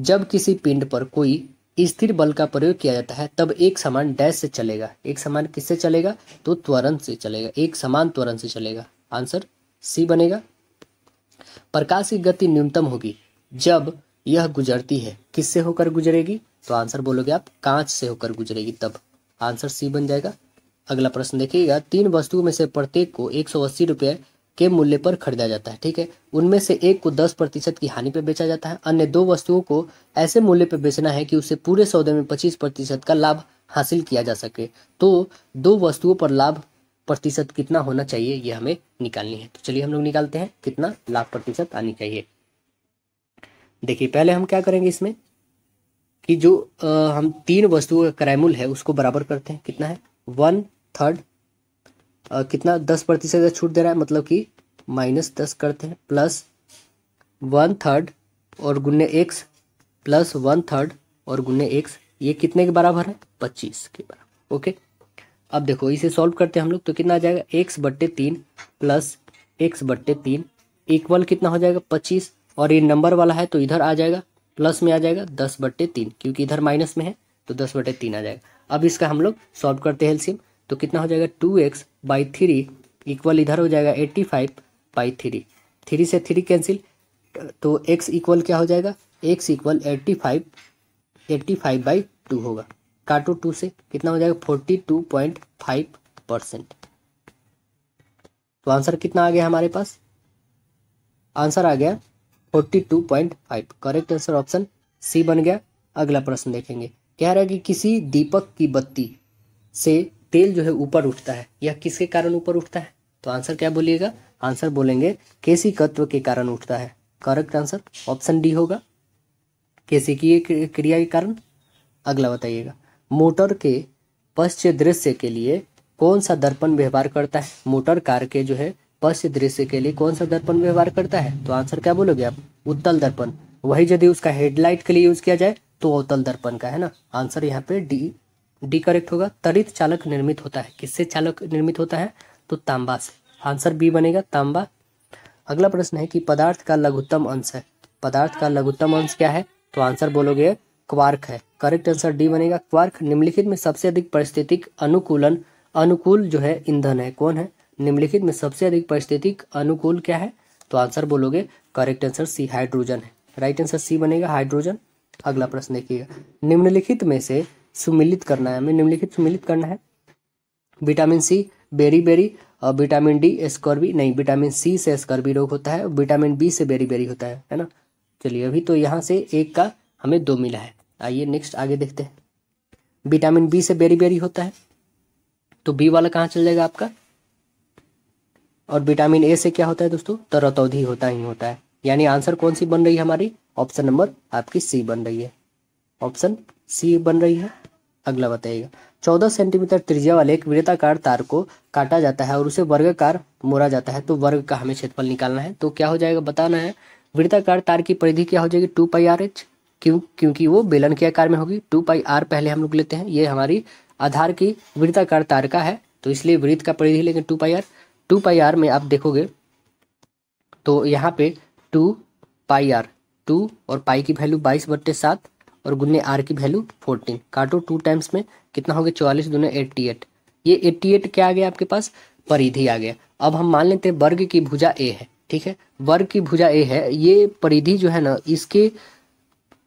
जब किसी पिंड पर कोई स्थिर बल का प्रयोग किया जाता है तब एक समान डैश से चलेगा एक समान किससे चलेगा तो त्वरण से चलेगा एक समान त्वरण से चलेगा आंसर सी बनेगा प्रकाश की गति न्यूनतम होगी जब यह गुजरती है किससे होकर गुजरेगी तो आंसर बोलोगे आप कांच से होकर गुजरेगी तब आंसर सी बन जाएगा अगला प्रश्न देखिएगा तीन वस्तुओं में से प्रत्येक को एक सौ अस्सी रुपये के मूल्य पर खरीदा जाता है ठीक है उनमें से एक को दस प्रतिशत की हानि पर बेचा जाता है अन्य दो वस्तुओं को ऐसे मूल्य पर बेचना है कि उसे पूरे सौदे में पच्चीस प्रतिशत का लाभ हासिल किया जा सके तो दो वस्तुओं पर लाभ प्रतिशत कितना होना चाहिए यह हमें निकालनी है तो चलिए हम लोग निकालते हैं कितना लाभ प्रतिशत आनी चाहिए देखिए पहले हम क्या करेंगे इसमें कि जो आ, हम तीन वस्तुओं का क्रय है उसको बराबर करते हैं कितना है वन थर्ड कितना दस प्रतिशत छूट दे रहा है मतलब कि माइनस दस करते हैं प्लस वन थर्ड और गुन्ने एक्स प्लस वन थर्ड और गुन्ने एक्स ये कितने के बराबर है पच्चीस के बराबर ओके अब देखो इसे सॉल्व करते हैं हम लोग तो कितना आ जाएगा एक्स बट्टे तीन प्लस एक्स बट्टे तीन इक्वल कितना हो जाएगा पच्चीस और ये नंबर वाला है तो इधर आ जाएगा प्लस में आ जाएगा दस बट्टे तीन क्योंकि इधर माइनस में है तो दस बटे तीन आ जाएगा अब इसका हम लोग सॉल्व करते हैं एल्सियम तो कितना हो जाएगा two X by three equal इधर हो जाएगा eighty five by three three से थ्री कैंसिल तो एक्स इक्वल क्या हो जाएगा X equal eighty five eighty five by two होगा काटो टू से कितना हो जाएगा forty two point five percent तो आंसर कितना आ गया हमारे पास आंसर आ गया forty two point five correct answer option C बन गया अगला प्रश्न देखेंगे कह रहा है कि किसी दीपक की बत्ती से तेल जो है ऊपर उठता है यह किसके कारण ऊपर उठता है तो आंसर क्या बोलिएगा आंसर बोलेंगे केसी तत्व के कारण उठता है करेक्ट आंसर ऑप्शन डी होगा केसी की क्रिया के कारण अगला बताइएगा मोटर के पश्च्य दृश्य के लिए कौन सा दर्पण व्यवहार करता है मोटर कार के जो है पश्च्य दृश्य के लिए कौन सा दर्पण व्यवहार करता है तो आंसर क्या बोलोगे आप उत्तल दर्पण वही यदि उसका हेडलाइट के लिए यूज किया जाए तो अवतल दर्पण का है ना आंसर यहाँ पे डी डी करेक्ट होगा तरित चालक निर्मित होता है किससे चालक निर्मित होता है तो तांबा से आंसर बी बनेगा तांबा अगला प्रश्न है कि पदार्थ का लघुत्तम अंश है पदार्थ का लघुत्तम अंश क्या है तो आंसर बोलोगे क्वार्क है करेक्ट आंसर डी बनेगा क्वार्क निम्नलिखित में सबसे अधिक परिस्थितिक अनुकूलन अनुकूल जो है ईंधन है कौन है निम्नलिखित में सबसे अधिक परिस्थितिक अनुकूल क्या है तो आंसर बोलोगे करेक्ट आंसर सी हाइड्रोजन है राइट आंसर सी बनेगा हाइड्रोजन अगला प्रश्न देखिएगा निम्नलिखित में से सुमिलित करना है हमें निम्नलिखित सुमिलित करना है विटामिन सी बेरी बेरी और विटामिन डी स्कॉर्बी नहीं विटामिन सी से स्कॉर्बी रोग होता है विटामिन बी से बेरी बेरी होता है है ना चलिए अभी तो यहाँ से एक का हमें दो मिला है आइए नेक्स्ट आगे देखते हैं विटामिन बी से बेरी बेरी होता है तो बी वाला कहाँ चल जाएगा आपका और विटामिन ए से क्या होता है दोस्तों तरतौधी होता ही होता है यानी आंसर कौन सी बन रही है हमारी ऑप्शन नंबर आपकी सी बन रही है ऑप्शन सी बन रही है अगला बताइएगा चौदह सेंटीमीटर त्रिज्या वाले एक वृत्ताकार तार को काटा जाता है और उसे वर्गकार मोड़ा जाता है तो वर्ग का हमें क्षेत्रफल निकालना है तो क्या हो जाएगा बताना है वृत्ताकार तार की परिधि क्या हो जाएगी टू पाई आर एच क्यों क्योंकि वो बेलन के आकार में होगी टू पाई आर पहले हम लोग लेते हैं ये हमारी आधार की वृत्ताकार तार का है तो इसलिए वृत्त का परिधि लेंगे two pi R two pi R में आप देखोगे तो यहाँ पे टू पाई आर टू और पाई की वैल्यू बाईस बट्टे सात और गुन्ने आर की वैल्यू फोर्टीन काटो टू टाइम्स में कितना हो गया चौवालीस दोनों एट्टी एट ये एट्टी एट क्या आ गया आपके पास परिधि आ गया अब हम मान लेते हैं वर्ग की भुजा ए है ठीक है वर्ग की भुजा ए है ये परिधि जो है ना इसके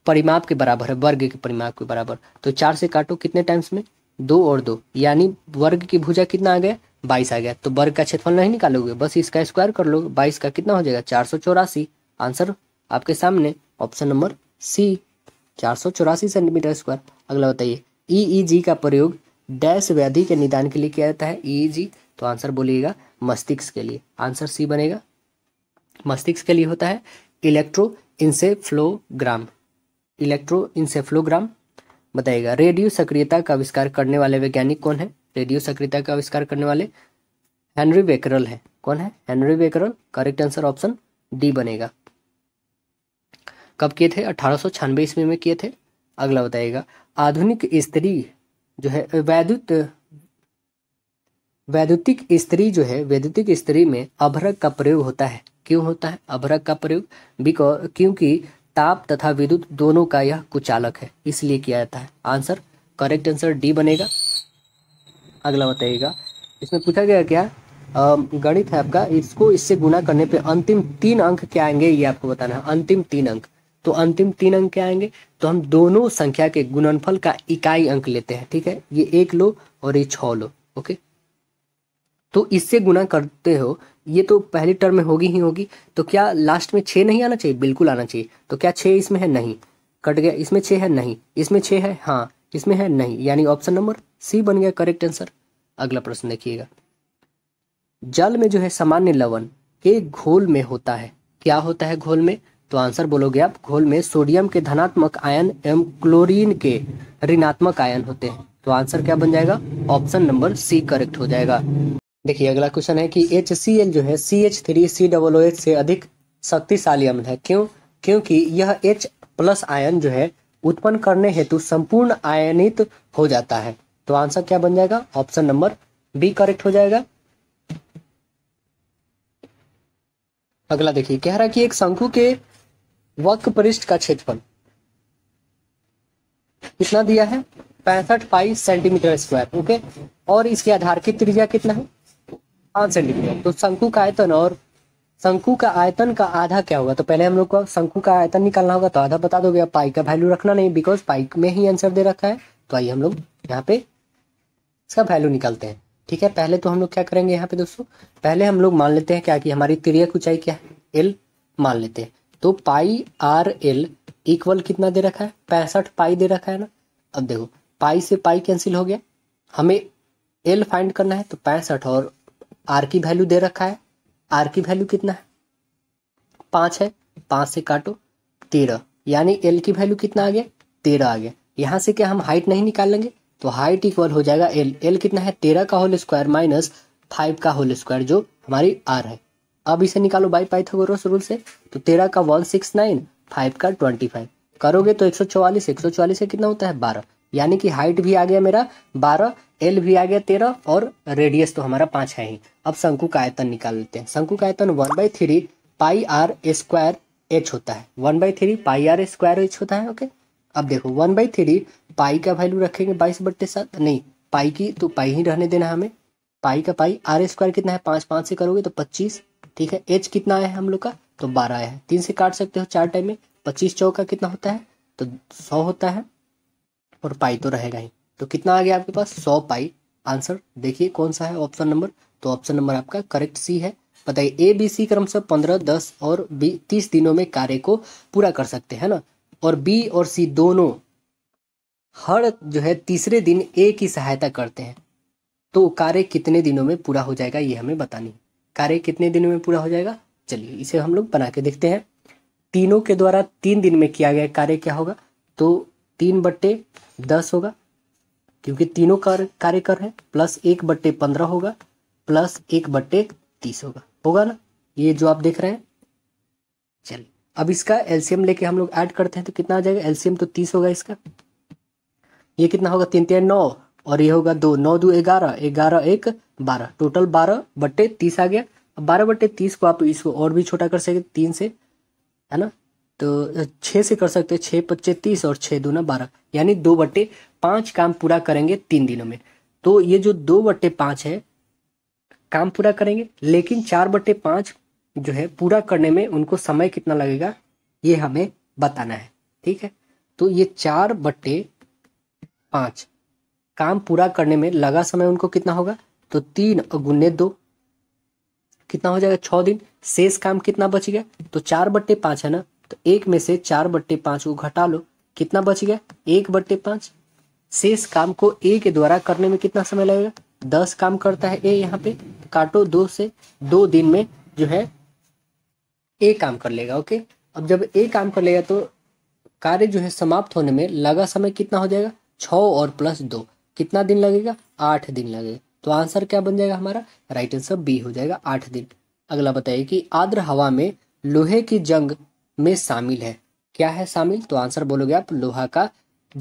परिमाप के बराबर है वर्ग के परिमाप के बराबर तो चार से काटो कितने टाइम्स में दो और दो यानी वर्ग की भुजा कितना आ गया बाईस आ गया तो वर्ग का क्षेत्रफल नहीं निकालोगे बस इसका स्क्वायर कर लोगे बाईस का कितना हो जाएगा चार सौ चौरासी आंसर आपके सामने ऑप्शन नंबर सी चार सौ चौरासी सेंटीमीटर स्क्वायर अगला बताइए ईईजी e e का प्रयोग डैश व्याधि के निदान के लिए किया जाता है ईईजी e तो आंसर बोलिएगा मस्तिष्क के लिए आंसर सी बनेगा मस्तिष्क के लिए होता है इलेक्ट्रो इंसेफ्लोग्राम इलेक्ट्रो इंसेफ्लोग्राम बताइएगा रेडियो सक्रियता का आविष्कार करने वाले वैज्ञानिक कौन है रेडियो सक्रियता का आविष्कार करने वाले हेनरी बेकरल है कौन है Henri Becquerel correct answer option D बनेगा कब किए थे अठारह सौ छियानवे ईस्वी में किए थे अगला बताइएगा आधुनिक स्त्री जो है वैद्युत वैद्युतिक स्त्री जो है वैद्युतिक स्त्री में अभ्रक का प्रयोग होता है क्यों होता है अभ्रक का प्रयोग बिकॉज क्योंकि ताप तथा विद्युत दोनों का यह कुचालक है इसलिए किया जाता है आंसर करेक्ट आंसर डी बनेगा अगला बताइएगा इसमें पूछा गया क्या गणित है आपका इसको इससे गुना करने पे अंतिम तीन अंक क्या आएंगे ये आपको बताना है अंतिम तीन अंक तो अंतिम तीन अंक क्या आएंगे तो हम दोनों संख्या के गुणनफल का इकाई अंक लेते हैं ठीक है ये एक लो और ये छः लो ओके तो इससे गुना करते हो ये तो पहली टर्म में होगी ही होगी तो क्या लास्ट में छः नहीं आना चाहिए बिल्कुल आना चाहिए तो क्या छः इसमें है नहीं कट गया इसमें छः है नहीं इसमें छः है हाँ इसमें है नहीं यानी ऑप्शन नंबर सी बन गया करेक्ट आंसर अगला प्रश्न देखिएगा जल में जो है सामान्य लवण के घोल में होता है क्या होता है घोल में तो आंसर बोलोगे आप घोल में सोडियम के धनात्मक आयन एवं क्लोरीन के ऋणात्मक आयन होते हैं तो आंसर क्या बन जाएगा ऑप्शन नंबर सी करेक्ट हो जाएगा देखिए अगला क्वेश्चन है कि एच जो है C H three C double से अधिक शक्तिशाली अम्ल है क्यों क्योंकि यह एच प्लस आयन जो है उत्पन्न करने हेतु संपूर्ण आयनित हो जाता है तो आंसर क्या बन जाएगा ऑप्शन नंबर बी करेक्ट हो जाएगा अगला देखिए कह रहा है कि एक शंकु के वक्र पृष्ठ का क्षेत्रफल कितना दिया है पैंसठ पाई सेंटीमीटर स्क्वायर ओके और इसके आधार की त्रिज्या कितना है पांच सेंटीमीटर तो शंकु का आयतन और शंकु का आयतन का आधा क्या होगा तो पहले हम लोग को शंकु का आयतन निकालना होगा तो आधा बता दोगे पाई का वैल्यू रखना नहीं बिकॉज पाई में ही आंसर दे रखा है तो आइए हम लोग यहाँ पे इसका वैल्यू निकालते हैं ठीक है पहले तो हम लोग क्या करेंगे यहाँ पे दोस्तों पहले हम लोग मान लेते हैं क्या कि हमारी त्रिया ऊंचाई क्या है एल मान लेते हैं तो पाई आर एल इक्वल कितना दे रखा है पैंसठ पाई दे रखा है ना अब देखो पाई से पाई कैंसिल हो गया हमें एल फाइंड करना है तो पैंसठ और आर की वैल्यू दे रखा है आर की वैल्यू कितना है पांच है पांच से काटो तेरह यानी एल की वैल्यू कितना आ गया तेरह आ गया यहाँ से क्या हम हाइट नहीं निकालेंगे तो हाइट इक्वल हो जाएगा एल एल कितना है तेरह का होल स्क्वायर माइनस फाइव का होल स्क्वायर जो हमारी आर है अब इसे निकालो बाई पाइथागोरस रूल से तो तेरह का वन सिक्स नाइन फाइव का ट्वेंटी फाइव करोगे तो एक सौ चौवालीस एक सौ चौवालीस से कितना होता है बारह यानी कि हाइट भी आ गया मेरा बारह एल भी आ गया तेरह और रेडियस तो हमारा पांच है ही अब शंकु का आयतन निकाल लेते हैं शंकु का आयतन one by three pi R square H होता है one by three pi R square H होता है ओके अब देखो वन बाई थ्री पाई का वैल्यू रखेंगे बाईस बट्टे सात नहीं पाई की तो पाई ही रहने देना हमें पाई का पाई आर स्क्वायर कितना है पांच पांच से करोगे तो पच्चीस ठीक है एज कितना आया है हम लोग का तो बारह आया है तीन से काट सकते हो चार टाइम में पच्चीस चौ का कितना होता है तो सौ होता है और पाई तो रहेगा ही तो कितना आ गया आपके पास सौ पाई आंसर देखिए कौन सा है ऑप्शन नंबर तो ऑप्शन नंबर आपका करेक्ट सी है पता है ए बी सी क्रम से पंद्रह दस और बी तीस दिनों में कार्य को पूरा कर सकते हैं ना और बी और सी दोनों हर जो है तीसरे दिन ए की सहायता करते हैं तो कार्य कितने दिनों में पूरा हो जाएगा ये हमें बतानी कार्य कितने दिनों में पूरा हो जाएगा चलिए इसे हम लोग बना के देखते हैं तीनों के द्वारा तीन दिन में किया गया कार्य क्या होगा तो तीन बट्टे दस होगा क्योंकि तीनों कार्य कार्य कर रहे हैं प्लस एक बट्टे पंद्रह होगा प्लस एक बट्टे तीस होगा होगा ना ये जो आप देख रहे हैं चलिए अब इसका एलसीएम लेके हम लोग ऐड करते हैं तो कितना आ जाएगा एलसीएम तो तीस होगा इसका ये कितना होगा तीन तीन नौ और ये होगा दो नौ दो ग्यारह ग्यारह एक बारह टोटल बारह बट्टे तीस आ गया अब बारह बट्टे तीस को आप इसको और भी छोटा कर सकते तीन से है ना तो छः से कर सकते हैं छः पच्चे तीस और छः ना बारह यानी दो बट्टे पाँच काम पूरा करेंगे तीन दिनों में तो ये जो दो बट्टे पाँच है काम पूरा करेंगे लेकिन चार बट्टे पाँच जो है पूरा करने में उनको समय कितना लगेगा ये हमें बताना है ठीक है तो ये चार बट्टे पाँच काम पूरा करने में लगा समय उनको कितना होगा तो तीन गुने दो कितना हो जाएगा छह दिन शेष काम कितना बच गया तो चार बट्टे पांच है ना तो एक में से चार बट्टे पांच को घटा लो कितना बच गया एक बट्टे पांच शेष काम को ए के द्वारा करने में कितना समय लगेगा दस काम करता है ए यहाँ पे काटो दो से दो दिन में जो है ए काम कर लेगा ओके अब जब ए काम कर लेगा तो कार्य जो है समाप्त होने में लगा समय कितना हो जाएगा छ और प्लस दो कितना दिन लगेगा आठ दिन लगेगा तो आंसर क्या बन जाएगा हमारा राइट आंसर बी हो जाएगा आठ दिन अगला बताइए कि आर्द्र हवा में लोहे की जंग में शामिल है क्या है शामिल तो आंसर बोलोगे आप लोहा का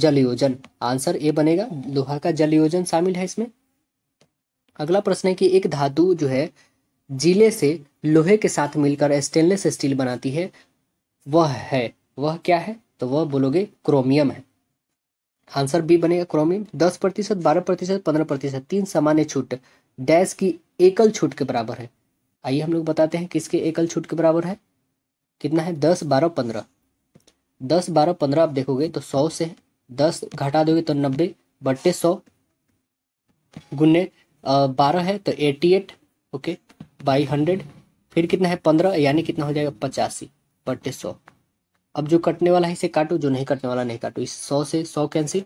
जलयोजन आंसर ए बनेगा लोहा का जलयोजन शामिल है इसमें अगला प्रश्न है कि एक धातु जो है जिले से लोहे के साथ मिलकर स्टेनलेस स्टील बनाती है वह है वह क्या है तो वह बोलोगे क्रोमियम है आंसर बी बनेगा क्रोमियम दस प्रतिशत बारह प्रतिशत पंद्रह प्रतिशत तीन सामान्य छूट डैश की एकल छूट के बराबर है आइए हम लोग बताते हैं किसके एकल छूट के बराबर है कितना है दस बारह पंद्रह दस बारह पंद्रह आप देखोगे तो सौ से दस घटा दोगे तो नब्बे बट्टे सौ गुने बारह है तो eighty eight okay by hundred फिर कितना है पंद्रह यानी कितना हो जाएगा पचासी बट्टे सौ अब जो कटने वाला है इसे काटो जो नहीं कटने वाला नहीं काटो इस सौ से सौ कैंसिल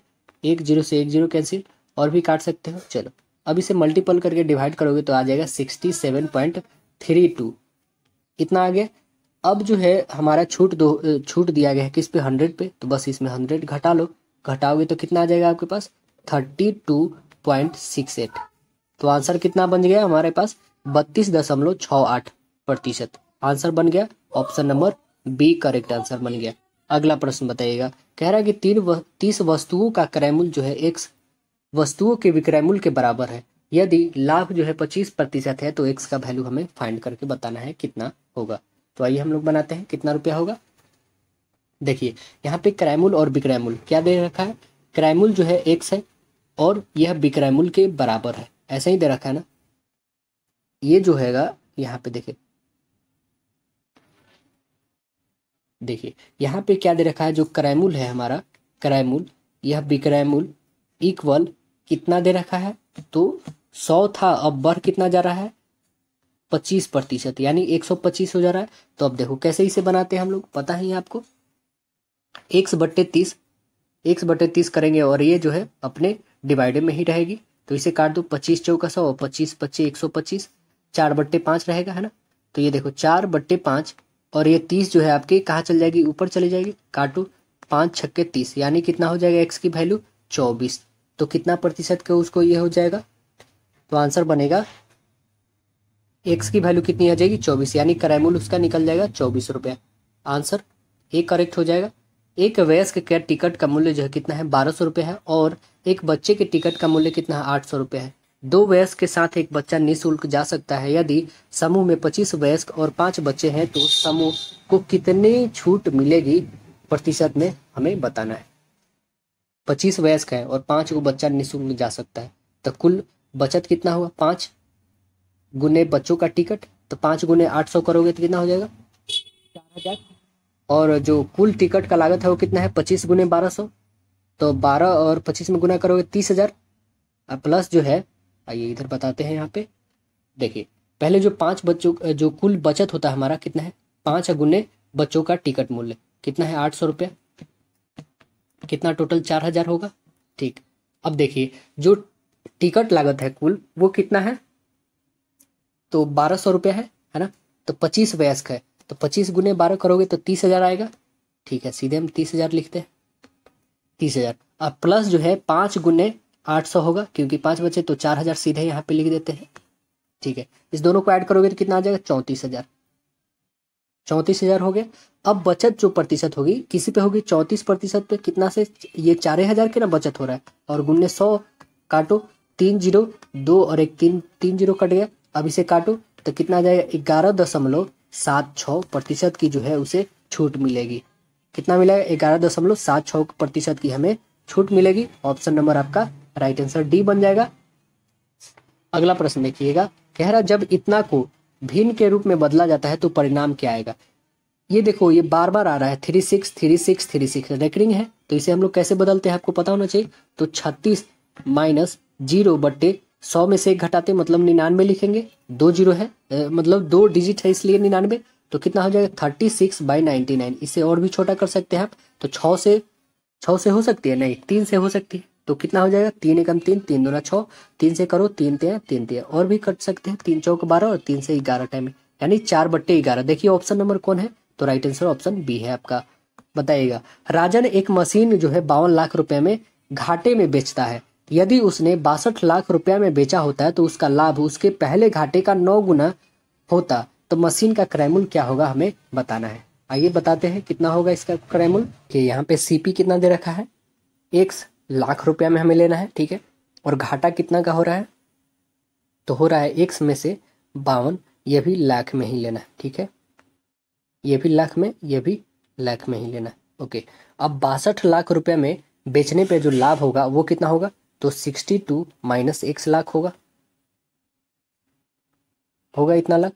एक जीरो से एक जीरो कैंसिल और भी काट सकते हो चलो अब इसे मल्टीपल करके डिवाइड करोगे तो आ जाएगा sixty seven point three two इतना आ गया अब जो है हमारा छूट दो छूट दिया गया है किस पे हंड्रेड पे तो बस इसमें हंड्रेड घटा लो घटाओगे तो कितना आ जाएगा आपके पास thirty two point six eight तो आंसर कितना बन गया हमारे पास बत्तीस दशमलव छः आठ प्रतिशत आंसर बन गया option number B correct answer बन गया अगला प्रश्न बताइएगा कह रहा है कि तीन तीस वस्तुओं का क्रय मूल्य जो है एक्स वस्तुओं के विक्रय मूल्य के बराबर है यदि लाभ जो है पच्चीस प्रतिशत है तो एक्स का वैल्यू हमें फाइंड करके बताना है कितना होगा तो आइए हम लोग बनाते हैं कितना रुपया होगा देखिए यहाँ पे क्रैमूल और बिक्रैमूल क्या दे रखा है क्रैमूल जो है एक्स है और यह विक्रयमूल के बराबर है ऐसा ही दे रखा है ना ये जो हैगा यहाँ पे देखिए देखिए यहाँ पे क्या दे रखा है जो क्रैमूल है हमारा क्रैमूल यह विक्रैमूल इक्वल कितना दे रखा है तो सौ था अब बढ़ कितना जा रहा है पच्चीस प्रतिशत यानी एक सौ पच्चीस हो जा रहा है तो अब देखो कैसे इसे बनाते हैं हम लोग पता ही आपको एक बट्टे तीस एक बटे तीस करेंगे और ये जो है अपने डिवाइडेड में ही रहेगी तो इसे काट दो पच्चीस चौका सौ और पच्चीस पच्चीस एक सौ पच्चीस चार बट्टे पाँच रहेगा है ना तो ये देखो चार बट्टे पाँच और ये तीस जो है आपकी कहाँ चल जाएगी ऊपर चली जाएगी काटू पाँच छक्के तीस यानी कितना हो जाएगा एक्स की वैल्यू चौबीस तो कितना प्रतिशत का उसको ये हो जाएगा तो आंसर बनेगा एक्स की वैल्यू कितनी आ जाएगी चौबीस यानी करायमूल उसका निकल जाएगा चौबीस रुपया आंसर ये करेक्ट हो जाएगा एक वयस्क के टिकट का मूल्य जो है कितना है बारह सौ रुपये है और एक बच्चे के टिकट का मूल्य कितना है आठ सौ रुपये है दो वयस्क के साथ एक बच्चा निःशुल्क जा सकता है यदि समूह में पच्चीस वयस्क और पांच बच्चे हैं तो समूह को कितनी छूट मिलेगी प्रतिशत में हमें बताना है पच्चीस वयस्क है और पांच को बच्चा निःशुल्क जा सकता है तो कुल बचत कितना हुआ पांच गुने बच्चों का टिकट तो पाँच गुने आठ सौ करोगे तो कितना हो जाएगा चार हजार और जो कुल टिकट का लागत है वो कितना है पच्चीस गुने बारह सौ तो बारह और पच्चीस में गुना करोगे तीस हजार प्लस जो है आइए इधर बताते हैं यहाँ पे देखिए पहले जो पांच बच्चों जो कुल बचत होता है हमारा कितना है पांच अगुने बच्चों का टिकट मूल्य कितना है आठ सौ रुपया कितना टोटल चार हजार होगा ठीक अब देखिए जो टिकट लागत है कुल वो कितना है तो बारह सौ रुपया है है ना तो पच्चीस वयस्क है तो पच्चीस गुने बारह करोगे तो तीस हजार आएगा ठीक है सीधे हम तीस हजार लिखते हैं तीस हजार अब प्लस जो है पांच गुने आठ सौ होगा क्योंकि पाँच बचे तो चार हज़ार सीधे यहाँ पे लिख देते हैं ठीक है इस दोनों को ऐड करोगे तो कितना आ जाएगा चौंतीस हज़ार चौंतीस हज़ार हो गया अब बचत जो प्रतिशत होगी किसी पे होगी चौंतीस प्रतिशत पे कितना से ये चार हज़ार के ना बचत हो रहा है और गुन्ने सौ काटो तीन जीरो दो और एक तीन तीन जीरो कट गया अब इसे काटो तो कितना आ जाएगा ग्यारह दशमलव सात छः प्रतिशत की जो है उसे छूट मिलेगी कितना मिलेगा ग्यारह दशमलव सात छः प्रतिशत की हमें छूट मिलेगी ऑप्शन नंबर आपका राइट आंसर डी बन जाएगा अगला प्रश्न देखिएगा कह रहा जब इतना को भिन्न के रूप में बदला जाता है तो परिणाम क्या आएगा ये देखो ये बार बार आ रहा है three six three six three six recurring है तो इसे हम लोग कैसे बदलते हैं आपको पता होना चाहिए तो छत्तीस माइनस जीरो बट्टे सौ में से एक घटाते मतलब निन्यानवे लिखेंगे दो जीरो है ए, मतलब दो डिजिट है इसलिए निन्यानवे तो कितना हो जाएगा thirty six by ninety nine इसे और भी छोटा कर सकते हैं आप तो छः से छः से हो सकती है नहीं तीन से हो सकती है तो कितना हो जाएगा तीन एकम तीन तीन दो छः तीन से करो तीन तेरह तीन तेरह और भी कर सकते हैं तीन चौक बारह और तीन से ग्यारह टाइम यानी चार बट्टे ग्यारह देखिए ऑप्शन नंबर कौन है तो राइट आंसर ऑप्शन बी है आपका बताइएगा राजन एक मशीन जो है बावन लाख रुपए में घाटे में बेचता है यदि उसने बासठ लाख रुपया में बेचा होता है तो उसका लाभ उसके पहले घाटे का नौ गुना होता तो मशीन का क्रयमूल क्या होगा हमें बताना है आइए बताते हैं कितना होगा इसका क्रयमूल कि यहाँ पे सीपी कितना दे रखा है एक्स लाख रुपया में हमें लेना है ठीक है और घाटा कितना का हो रहा है तो हो रहा है एक्स में से बावन ये भी लाख में ही लेना है ठीक है ये भी लाख में ये भी लाख में ही लेना है ओके अब बासठ लाख रुपये में बेचने पे जो लाभ होगा वो कितना होगा तो sixty two minus X lakh होगा होगा इतना लाख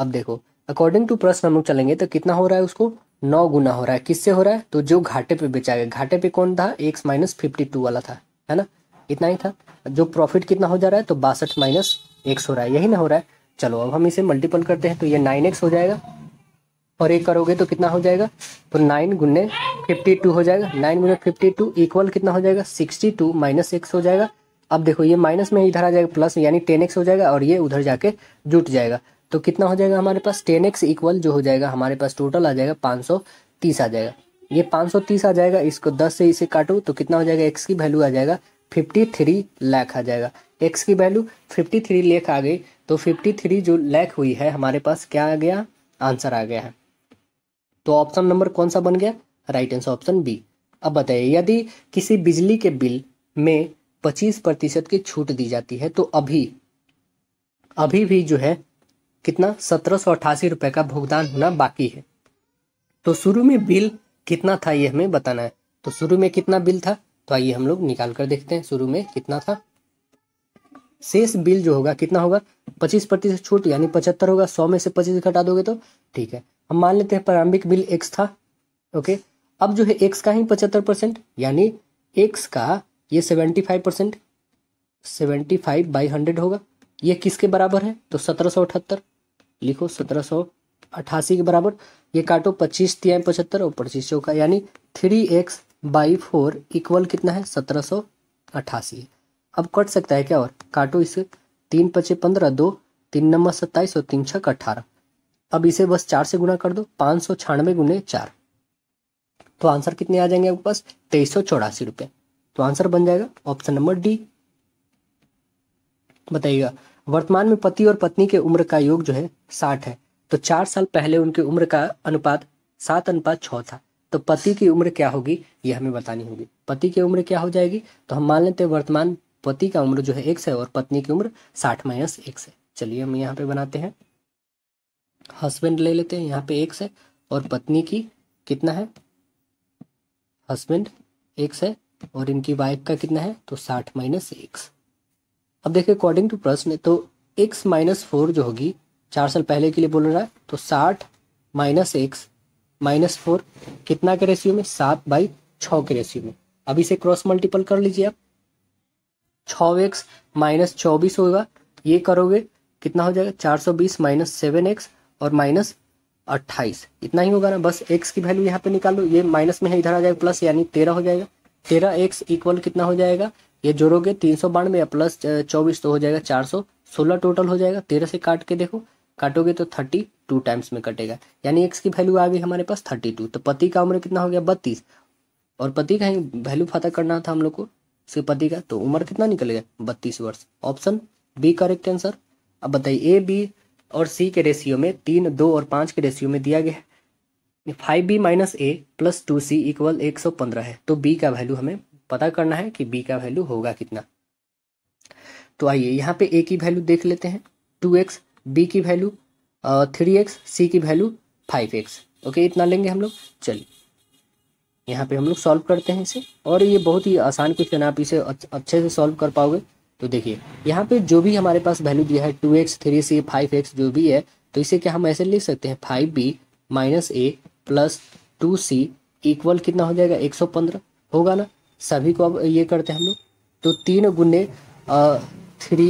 अब देखो अकॉर्डिंग टू प्रश्न हम लोग चलेंगे तो कितना हो रहा है उसको नौ गुना हो रहा है किससे हो रहा है तो जो घाटे पे बेचा गया घाटे पे कौन था एक्स माइनस फिफ्टी टू वाला था है ना इतना ही था जो प्रॉफिट कितना हो जा रहा है तो बासठ माइनस एक्स हो रहा है यही ना हो रहा है चलो अब हम इसे मल्टीपल करते हैं तो ये नाइन एक्स हो जाएगा और एक करोगे तो कितना हो जाएगा तो नाइन गुने फिफ्टी टू हो जाएगा नाइन गुने फिफ्टी टू इक्वल कितना हो जाएगा सिक्सटी टू माइनस एक्स हो जाएगा अब देखो ये माइनस में इधर आ जाएगा प्लस यानी टेन एक्स हो जाएगा और ये उधर जाके जुट जाएगा तो कितना हो जाएगा हमारे पास टेन एक्स इक्वल जो हो जाएगा हमारे पास टोटल आ जाएगा पाँच सौ तीस आ जाएगा ये पाँच सौ तीस आ जाएगा इसको दस से इसे काटो तो कितना हो जाएगा एक्स की वैल्यू आ जाएगा फिफ्टी थ्री लैख आ जाएगा एक्स की वैल्यू फिफ्टी थ्री लेख आ गई तो फिफ्टी थ्री जो लैख हुई है हमारे पास क्या आ गया आंसर आ गया है तो ऑप्शन नंबर कौन सा बन गया राइट आंसर ऑप्शन बी अब बताइए यदि किसी बिजली के बिल में पच्चीस प्रतिशत की छूट दी जाती है तो अभी अभी भी जो है कितना सत्रह सौ रुपये का भुगतान होना बाकी है तो शुरू में बिल कितना था ये हमें बताना है तो शुरू में कितना बिल था तो आइए हम लोग निकाल कर देखते हैं शुरू में कितना था शेष बिल जो होगा कितना होगा पच्चीस प्रतिशत छूट यानी पचहत्तर होगा सौ में से पच्चीस घटा दोगे तो ठीक है हम मान लेते हैं प्रारंभिक बिल एक्स था ओके अब जो है एक्स का ही पचहत्तर परसेंट यानी एक्स का ये seventy five percent seventy five by hundred होगा ये किसके बराबर है तो सत्रह सौ अठहत्तर लिखो सत्रह अठासी के बराबर ये काटो पच्चीस तिया पचहत्तर और पच्चीस चौका यानी three X by four equal कितना है सत्रह सौ अठासी अब कट सकता है क्या और काटो इसे तीन पचे पंद्रह दो तीन नंबर सत्ताईस और तीन छक अठारह अब इसे बस चार से गुना कर दो पाँच सौ छियानवे गुने चार तो आंसर कितने आ जाएंगे आपके पास तेईस सौ चौरासी रुपये तो आंसर बन जाएगा ऑप्शन नंबर डी बताइएगा वर्तमान में पति और पत्नी के उम्र का योग जो है साठ है तो चार साल पहले उनकी उम्र का अनुपात सात अनुपात छ था तो पति की उम्र क्या होगी ये हमें बतानी होगी पति की उम्र क्या हो जाएगी तो हम मान लेते हैं वर्तमान पति का उम्र जो है एक है और पत्नी की उम्र साठ माइनस एक है चलिए हम यहाँ पे बनाते हैं हस्बैंड ले लेते हैं यहाँ पे एक है और पत्नी की कितना है हस्बैंड एक है और इनकी वाइफ का कितना है तो साठ माइनस एक अब देखिए अकॉर्डिंग टू प्रश्न तो एक्स माइनस फोर जो होगी चार साल पहले के लिए बोल रहा है तो साठ माइनस एक्स माइनस फोर कितना के रेशियो में सात बाई छ के रेशियो में अब इसे क्रॉस मल्टीपल कर लीजिए आप छ एक्स माइनस चौबीस होगा ये करोगे कितना हो जाएगा चार सौ बीस माइनस सेवन एक्स और माइनस अट्ठाईस इतना ही होगा ना बस एक्स की वैल्यू यहाँ पे निकाल लो ये माइनस में है इधर आ जाएगा प्लस यानी तेरह हो जाएगा तेरह एक्स इक्वल कितना हो जाएगा ये जोड़ोगे तीन सौ बानवे प्लस चौबीस तो हो जाएगा चार सौ सोलह टोटल हो जाएगा तेरह से काट के देखो काटोगे तो थर्टी टू टाइम्स में कटेगा यानी एक्स की वैल्यू आ गई हमारे पास थर्टी टू तो पति का उम्र कितना हो गया बत्तीस और पति का ही वैल्यू पता करना था हम लोग को उसके पति का तो उम्र कितना निकलेगा बत्तीस वर्ष ऑप्शन बी करेक्ट आंसर अब बताइए ए बी और सी के रेशियो में तीन दो और पाँच के रेशियो में दिया गया है five B minus A plus two C equal एक सौ पंद्रह है तो बी का वैल्यू हमें पता करना है कि बी का वैल्यू होगा कितना तो आइए यहाँ पे ए की वैल्यू देख लेते हैं टू एक्स बी की वैल्यू थ्री एक्स सी की वैल्यू फाइव एक्स ओके इतना लेंगे हम लोग चलिए यहाँ पे हम लोग सॉल्व करते हैं इसे और ये बहुत ही आसान क्वेश्चन आप इसे अच्छे से सॉल्व कर पाओगे तो देखिए यहाँ पे जो भी हमारे पास वैल्यू दिया है two X three C five X जो भी है तो इसे क्या हम ऐसे लिख सकते हैं five B minus A plus two C equal कितना हो जाएगा एक सौ पंद्रह होगा ना सभी को अब ये करते हैं हम लोग तो तीन गुने थ्री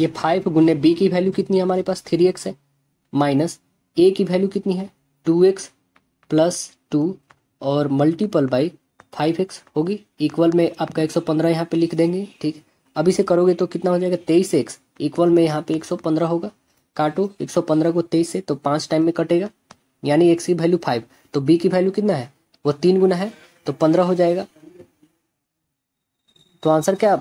ये फाइव गुने बी की वैल्यू कितनी है हमारे पास थ्री एक्स है माइनस ए की वैल्यू कितनी है टू एक्स प्लस टू और मल्टीपल बाई फाइव एक्स होगी इक्वल में आपका एक सौ पंद्रह यहाँ पे लिख देंगे ठीक अब इसे करोगे तो कितना हो जाएगा तेईस एक्स इक्वल में यहाँ पे एक सौ पंद्रह होगा काटो एक सौ पंद्रह को तेईस से तो पाँच टाइम में कटेगा यानी एक्स की वैल्यू फाइव तो बी की वैल्यू कितना है वो तीन गुना है तो पंद्रह हो जाएगा तो आंसर क्या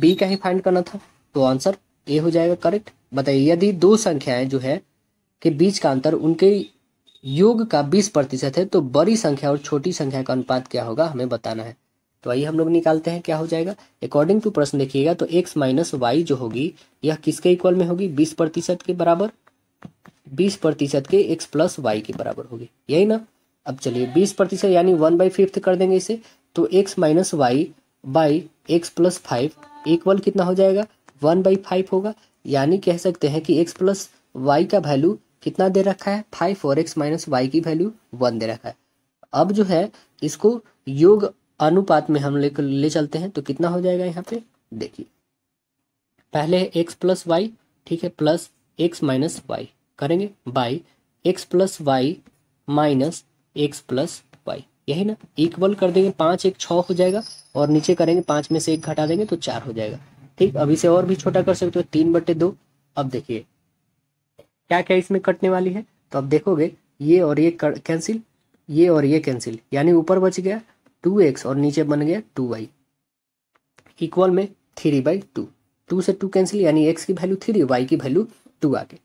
बी का ही फाइंड करना था तो आंसर ए हो जाएगा करेक्ट बताइए यदि दो संख्याएं जो है के बीच का अंतर उनके योग का बीस प्रतिशत है तो बड़ी संख्या और छोटी संख्या का अनुपात क्या होगा हमें बताना है तो आइए हम लोग निकालते हैं क्या हो जाएगा अकॉर्डिंग टू प्रश्न देखिएगा तो एक्स माइनस वाई जो होगी यह किसके इक्वल में होगी बीस प्रतिशत के बराबर बीस प्रतिशत के एक्स प्लस वाई के बराबर होगी यही ना अब चलिए बीस प्रतिशत यानी वन बाई फिफ्थ कर देंगे इसे तो X minus Y by X plus five equal कितना हो जाएगा वन बाई फाइव होगा यानी कह सकते हैं कि एक्स प्लस वाई का वैल्यू कितना दे रखा है फाइव और एक्स माइनस वाई की वैल्यू वन दे रखा है अब जो है इसको योग अनुपात में हम ले ले चलते हैं तो कितना हो जाएगा यहाँ पे देखिए पहले है एक्स प्लस वाई ठीक है प्लस एक्स माइनस वाई करेंगे by X plus Y minus X plus Y यही ना इक्वल कर देंगे पांच एक छ हो जाएगा और नीचे करेंगे पांच में से एक घटा देंगे तो चार हो जाएगा ठीक अभी से और भी छोटा कर सकते हो तीन बटे दो अब देखिए क्या क्या इसमें कटने वाली है तो अब देखोगे ये और ये कैंसिल ये और ये कैंसिल यानी ऊपर बच गया टू एक्स और नीचे बन गया टू वाई इक्वल में थ्री बाई टू टू से टू कैंसिल यानी एक्स की वैल्यू थ्री वाई की वैल्यू टू आके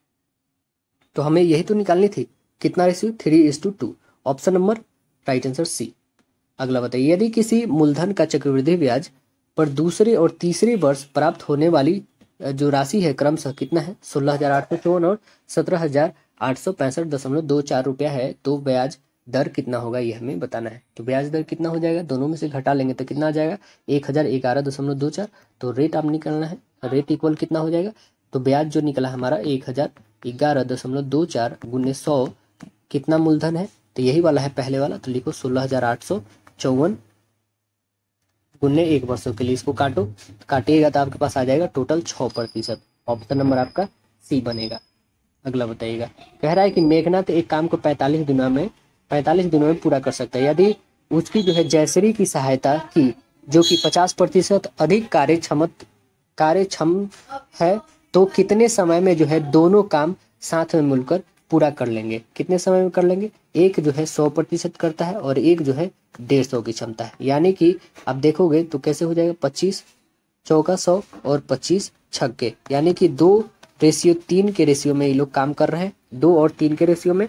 तो हमें यही तो निकालनी थी कितना ratio three is two two option number right answer C अगला बताइए यदि किसी मूलधन का चक्रवृद्धि ब्याज पर दूसरे और तीसरे वर्ष प्राप्त होने वाली जो राशि है क्रमशः कितना है सोलह हजार आठ सौ चौवन और सत्रह हजार आठ सौ पैंसठ दशमलव दो चार रुपया है तो ब्याज दर कितना होगा ये हमें बताना है तो ब्याज दर कितना हो जाएगा दोनों में से घटा लेंगे तो कितना आ जाएगा एक हजार ग्यारह दशमलव दो चार तो रेट आप निकालना है रेट इक्वल कितना हो जाएगा तो ब्याज जो निकला हमारा एक हजार ग्यारह दशमलव दो चार गुने सौ कितना मूलधन है तो यही वाला है पहले वाला तो लिखो सोलह हजार आठ सौ चौवन गुने एक वर्षों के लिए इसको काटो तो काटिएगा तो आपके पास आ जाएगा टोटल छः प्रतिशत ऑप्शन नंबर आपका सी बनेगा अगला बताइएगा कह रहा है कि मेघनाथ एक काम को पैतालीस दिनों में पैतालीस दिनों में पूरा कर सकता है यदि उसकी जो है जैसरी की सहायता की जो कि पचास प्रतिशत अधिक कार्य क्षमत कार्यक्षम है तो कितने समय में जो है दोनों काम साथ में मिलकर पूरा कर लेंगे कितने समय में कर लेंगे एक जो है सौ प्रतिशत करता है और एक जो है डेढ़ सौ की क्षमता है यानी कि आप देखोगे तो कैसे हो जाएगा पच्चीस चौका सौ और पच्चीस छक्के यानी कि दो रेशियो तीन के रेशियो में ये लोग काम कर रहे हैं दो और तीन के रेशियो में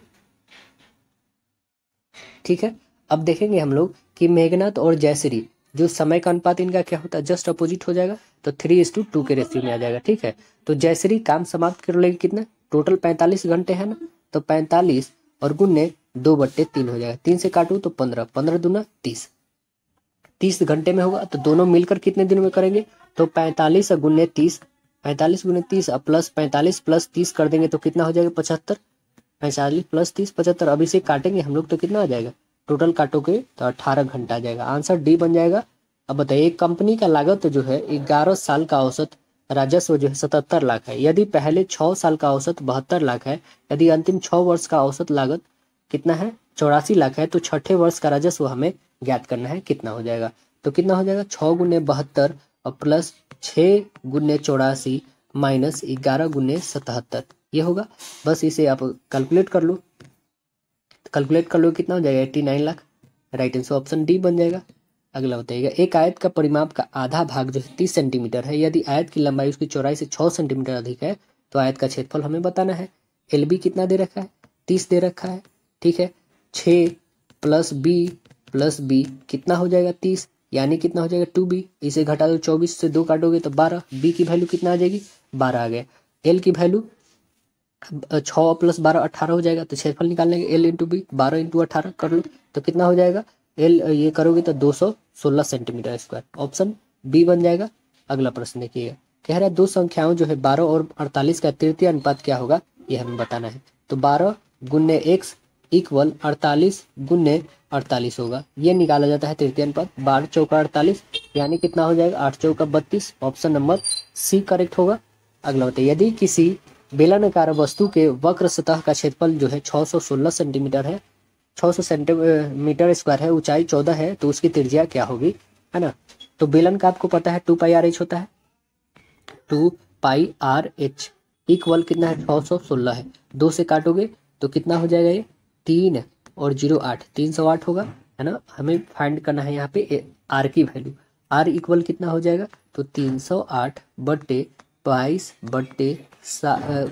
ठीक है अब देखेंगे हम लोग कि मेघनाथ और जयश्री जो समय का अनुपात इनका क्या होता है जस्ट अपोजिट हो जाएगा तो थ्री इज टू टू के रेशियो में आ जाएगा ठीक है तो जैसरी काम समाप्त कर लेंगे कितना टोटल पैंतालीस घंटे है ना तो पैंतालीस और गुन्ने दो बट्टे तीन हो जाएगा तीन से काटू तो पंद्रह पंद्रह दूना तीस तीस घंटे में होगा तो दोनों मिलकर कितने दिन में करेंगे तो पैंतालीस और गुन्ने तीस पैंतालीस गुने तीस प्लस पैंतालीस प्लस तीस कर देंगे तो कितना हो जाएगा पचहत्तर पैंतालीस प्लस तीस पचहत्तर अभी से काटेंगे हम लोग तो कितना आ जाएगा टोटल काटोगे तो अठारह घंटा आ जाएगा आंसर डी बन जाएगा अब बताइए कंपनी का लागत जो है ग्यारह साल का औसत राजस्व जो है सतहत्तर लाख है यदि पहले छः साल का औसत बहत्तर लाख है यदि अंतिम छः वर्ष का औसत लागत कितना है चौरासी लाख है तो छठे वर्ष का राजस्व हमें ज्ञात करना है कितना हो जाएगा तो कितना हो जाएगा छः गुने बहत्तर और प्लस छः गुने चौरासी माइनस ग्यारह गुने सतहत्तर ये होगा बस इसे आप कैलकुलेट कर लो तो कैलकुलेट कर लो कितना हो जाएगा eighty nine lakh right answer option D बन जाएगा अगला बताइएगा एक आयत का परिमाप का आधा भाग जो है तीस सेंटीमीटर है यदि आयत की लंबाई उसकी चौराई से छः सेंटीमीटर अधिक है तो आयत का क्षेत्रफल हमें बताना है एल बी कितना दे रखा है तीस दे रखा है ठीक है छः प्लस बी प्लस बी कितना हो जाएगा तीस यानी कितना हो जाएगा टू बी इसे घटा दो चौबीस से दो काटोगे तो बारह बी की वैल्यू कितना आ जाएगी बारह आ गया एल की वैल्यू छः प्लस बारह अट्ठारह हो जाएगा तो क्षेत्रफल निकाल लेंगे एल इंटू बी बारह इंटू अट्ठारह कर लो तो कितना हो जाएगा एल ये करोगे तो दो सौ सोलह सेंटीमीटर स्क्वायर ऑप्शन बी बन जाएगा अगला प्रश्न देखिएगा कह रहा है दो संख्याओं जो है बारह और अड़तालीस का तृतीय अनुपात क्या होगा ये हमें बताना है तो बारह गुन्ने एक्स इक्वल अड़तालीस गुन्ने अड़तालीस होगा ये निकाला जाता है तृतीय अनुपात बारह चौका अड़तालीस यानी कितना हो जाएगा आठ चौका बत्तीस ऑप्शन नंबर सी करेक्ट होगा अगला बताइए यदि किसी बेलन आकार वस्तु के वक्र सतह का क्षेत्रफल जो है 616 सेंटीमीटर है 600 सेंटीमीटर स्क्वायर है ऊंचाई 14 है तो उसकी त्रिज्या क्या होगी है ना तो बेलन का आपको पता है टू पाई आर एच होता है two pi R H equal कितना है 616 है दो से काटोगे तो कितना हो जाएगा ये तीन और जीरो आठ तीन सौ आठ होगा है ना हमें फाइंड करना है यहाँ पे आर की वैल्यू आर इक्वल कितना हो जाएगा तो तीन सौ आठ बट्टे बाईस बट्टे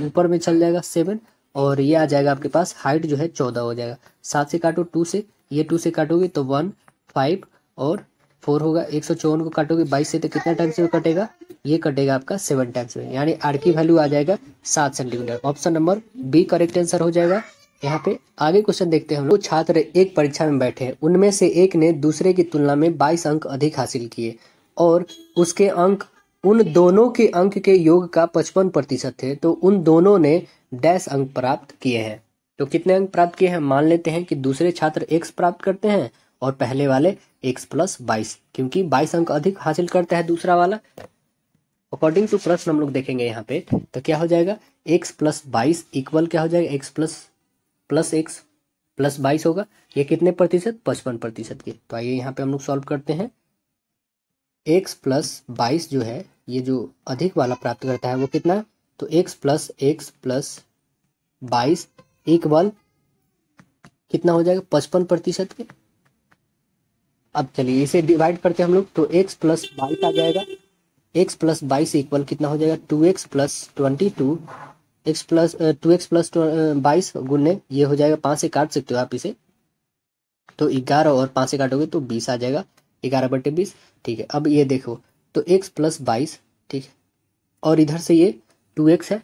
ऊपर में चल जाएगा सेवन और ये आ जाएगा आपके पास हाइट जो है चौदह हो जाएगा सात से काटो टू से ये टू से काटोगे तो वन फाइव और फोर होगा एक सौ चौवन को काटोगे बाईस से तो कितना टाइम से कटेगा ये कटेगा आपका सेवन टाइम्स में यानी आर की वैल्यू आ जाएगा सात centimetre option number B correct answer हो जाएगा यहाँ पे आगे क्वेश्चन देखते हैं हम लोग छात्र एक परीक्षा में बैठे हैं उनमें से एक ने दूसरे की तुलना में बाईस अंक अधिक हासिल किए और उसके अंक उन दोनों के अंक के योग का पचपन प्रतिशत थे तो उन दोनों ने डैश अंक प्राप्त किए हैं तो कितने अंक प्राप्त किए हैं मान लेते हैं कि दूसरे छात्र एक्स प्राप्त करते हैं और पहले वाले एक्स प्लस बाईस क्योंकि बाईस अंक अधिक हासिल करता है दूसरा वाला अकॉर्डिंग टू प्रश्न हम लोग देखेंगे यहाँ पे तो क्या हो जाएगा एक्स प्लस बाईस इक्वल क्या हो जाएगा X plus plus X plus बाईस होगा ये कितने प्रतिशत पचपन प्रतिशत के तो आइए यहाँ पे हम लोग सॉल्व करते हैं एक्स प्लस बाईस जो है ये जो अधिक वाला प्राप्त करता है वो कितना तो एक्स प्लस एक्स प्लस बाईस इक्वल कितना हो जाएगा पचपन प्रतिशत के अब चलिए इसे डिवाइड करते हैं हम लोग तो एक्स प्लस बाईस आ जाएगा एक्स प्लस बाईस इक्वल कितना हो जाएगा two X plus twenty two X plus two X plus बाईस गुणे ये हो जाएगा पाँच से काट सकते हो आप इसे तो ग्यारह और पाँच से काटोगे तो बीस आ जाएगा ग्यारह बटे बीस ठीक है अब ये देखो तो एक्स प्लस बाईस ठीक है और इधर से ये टू एक्स है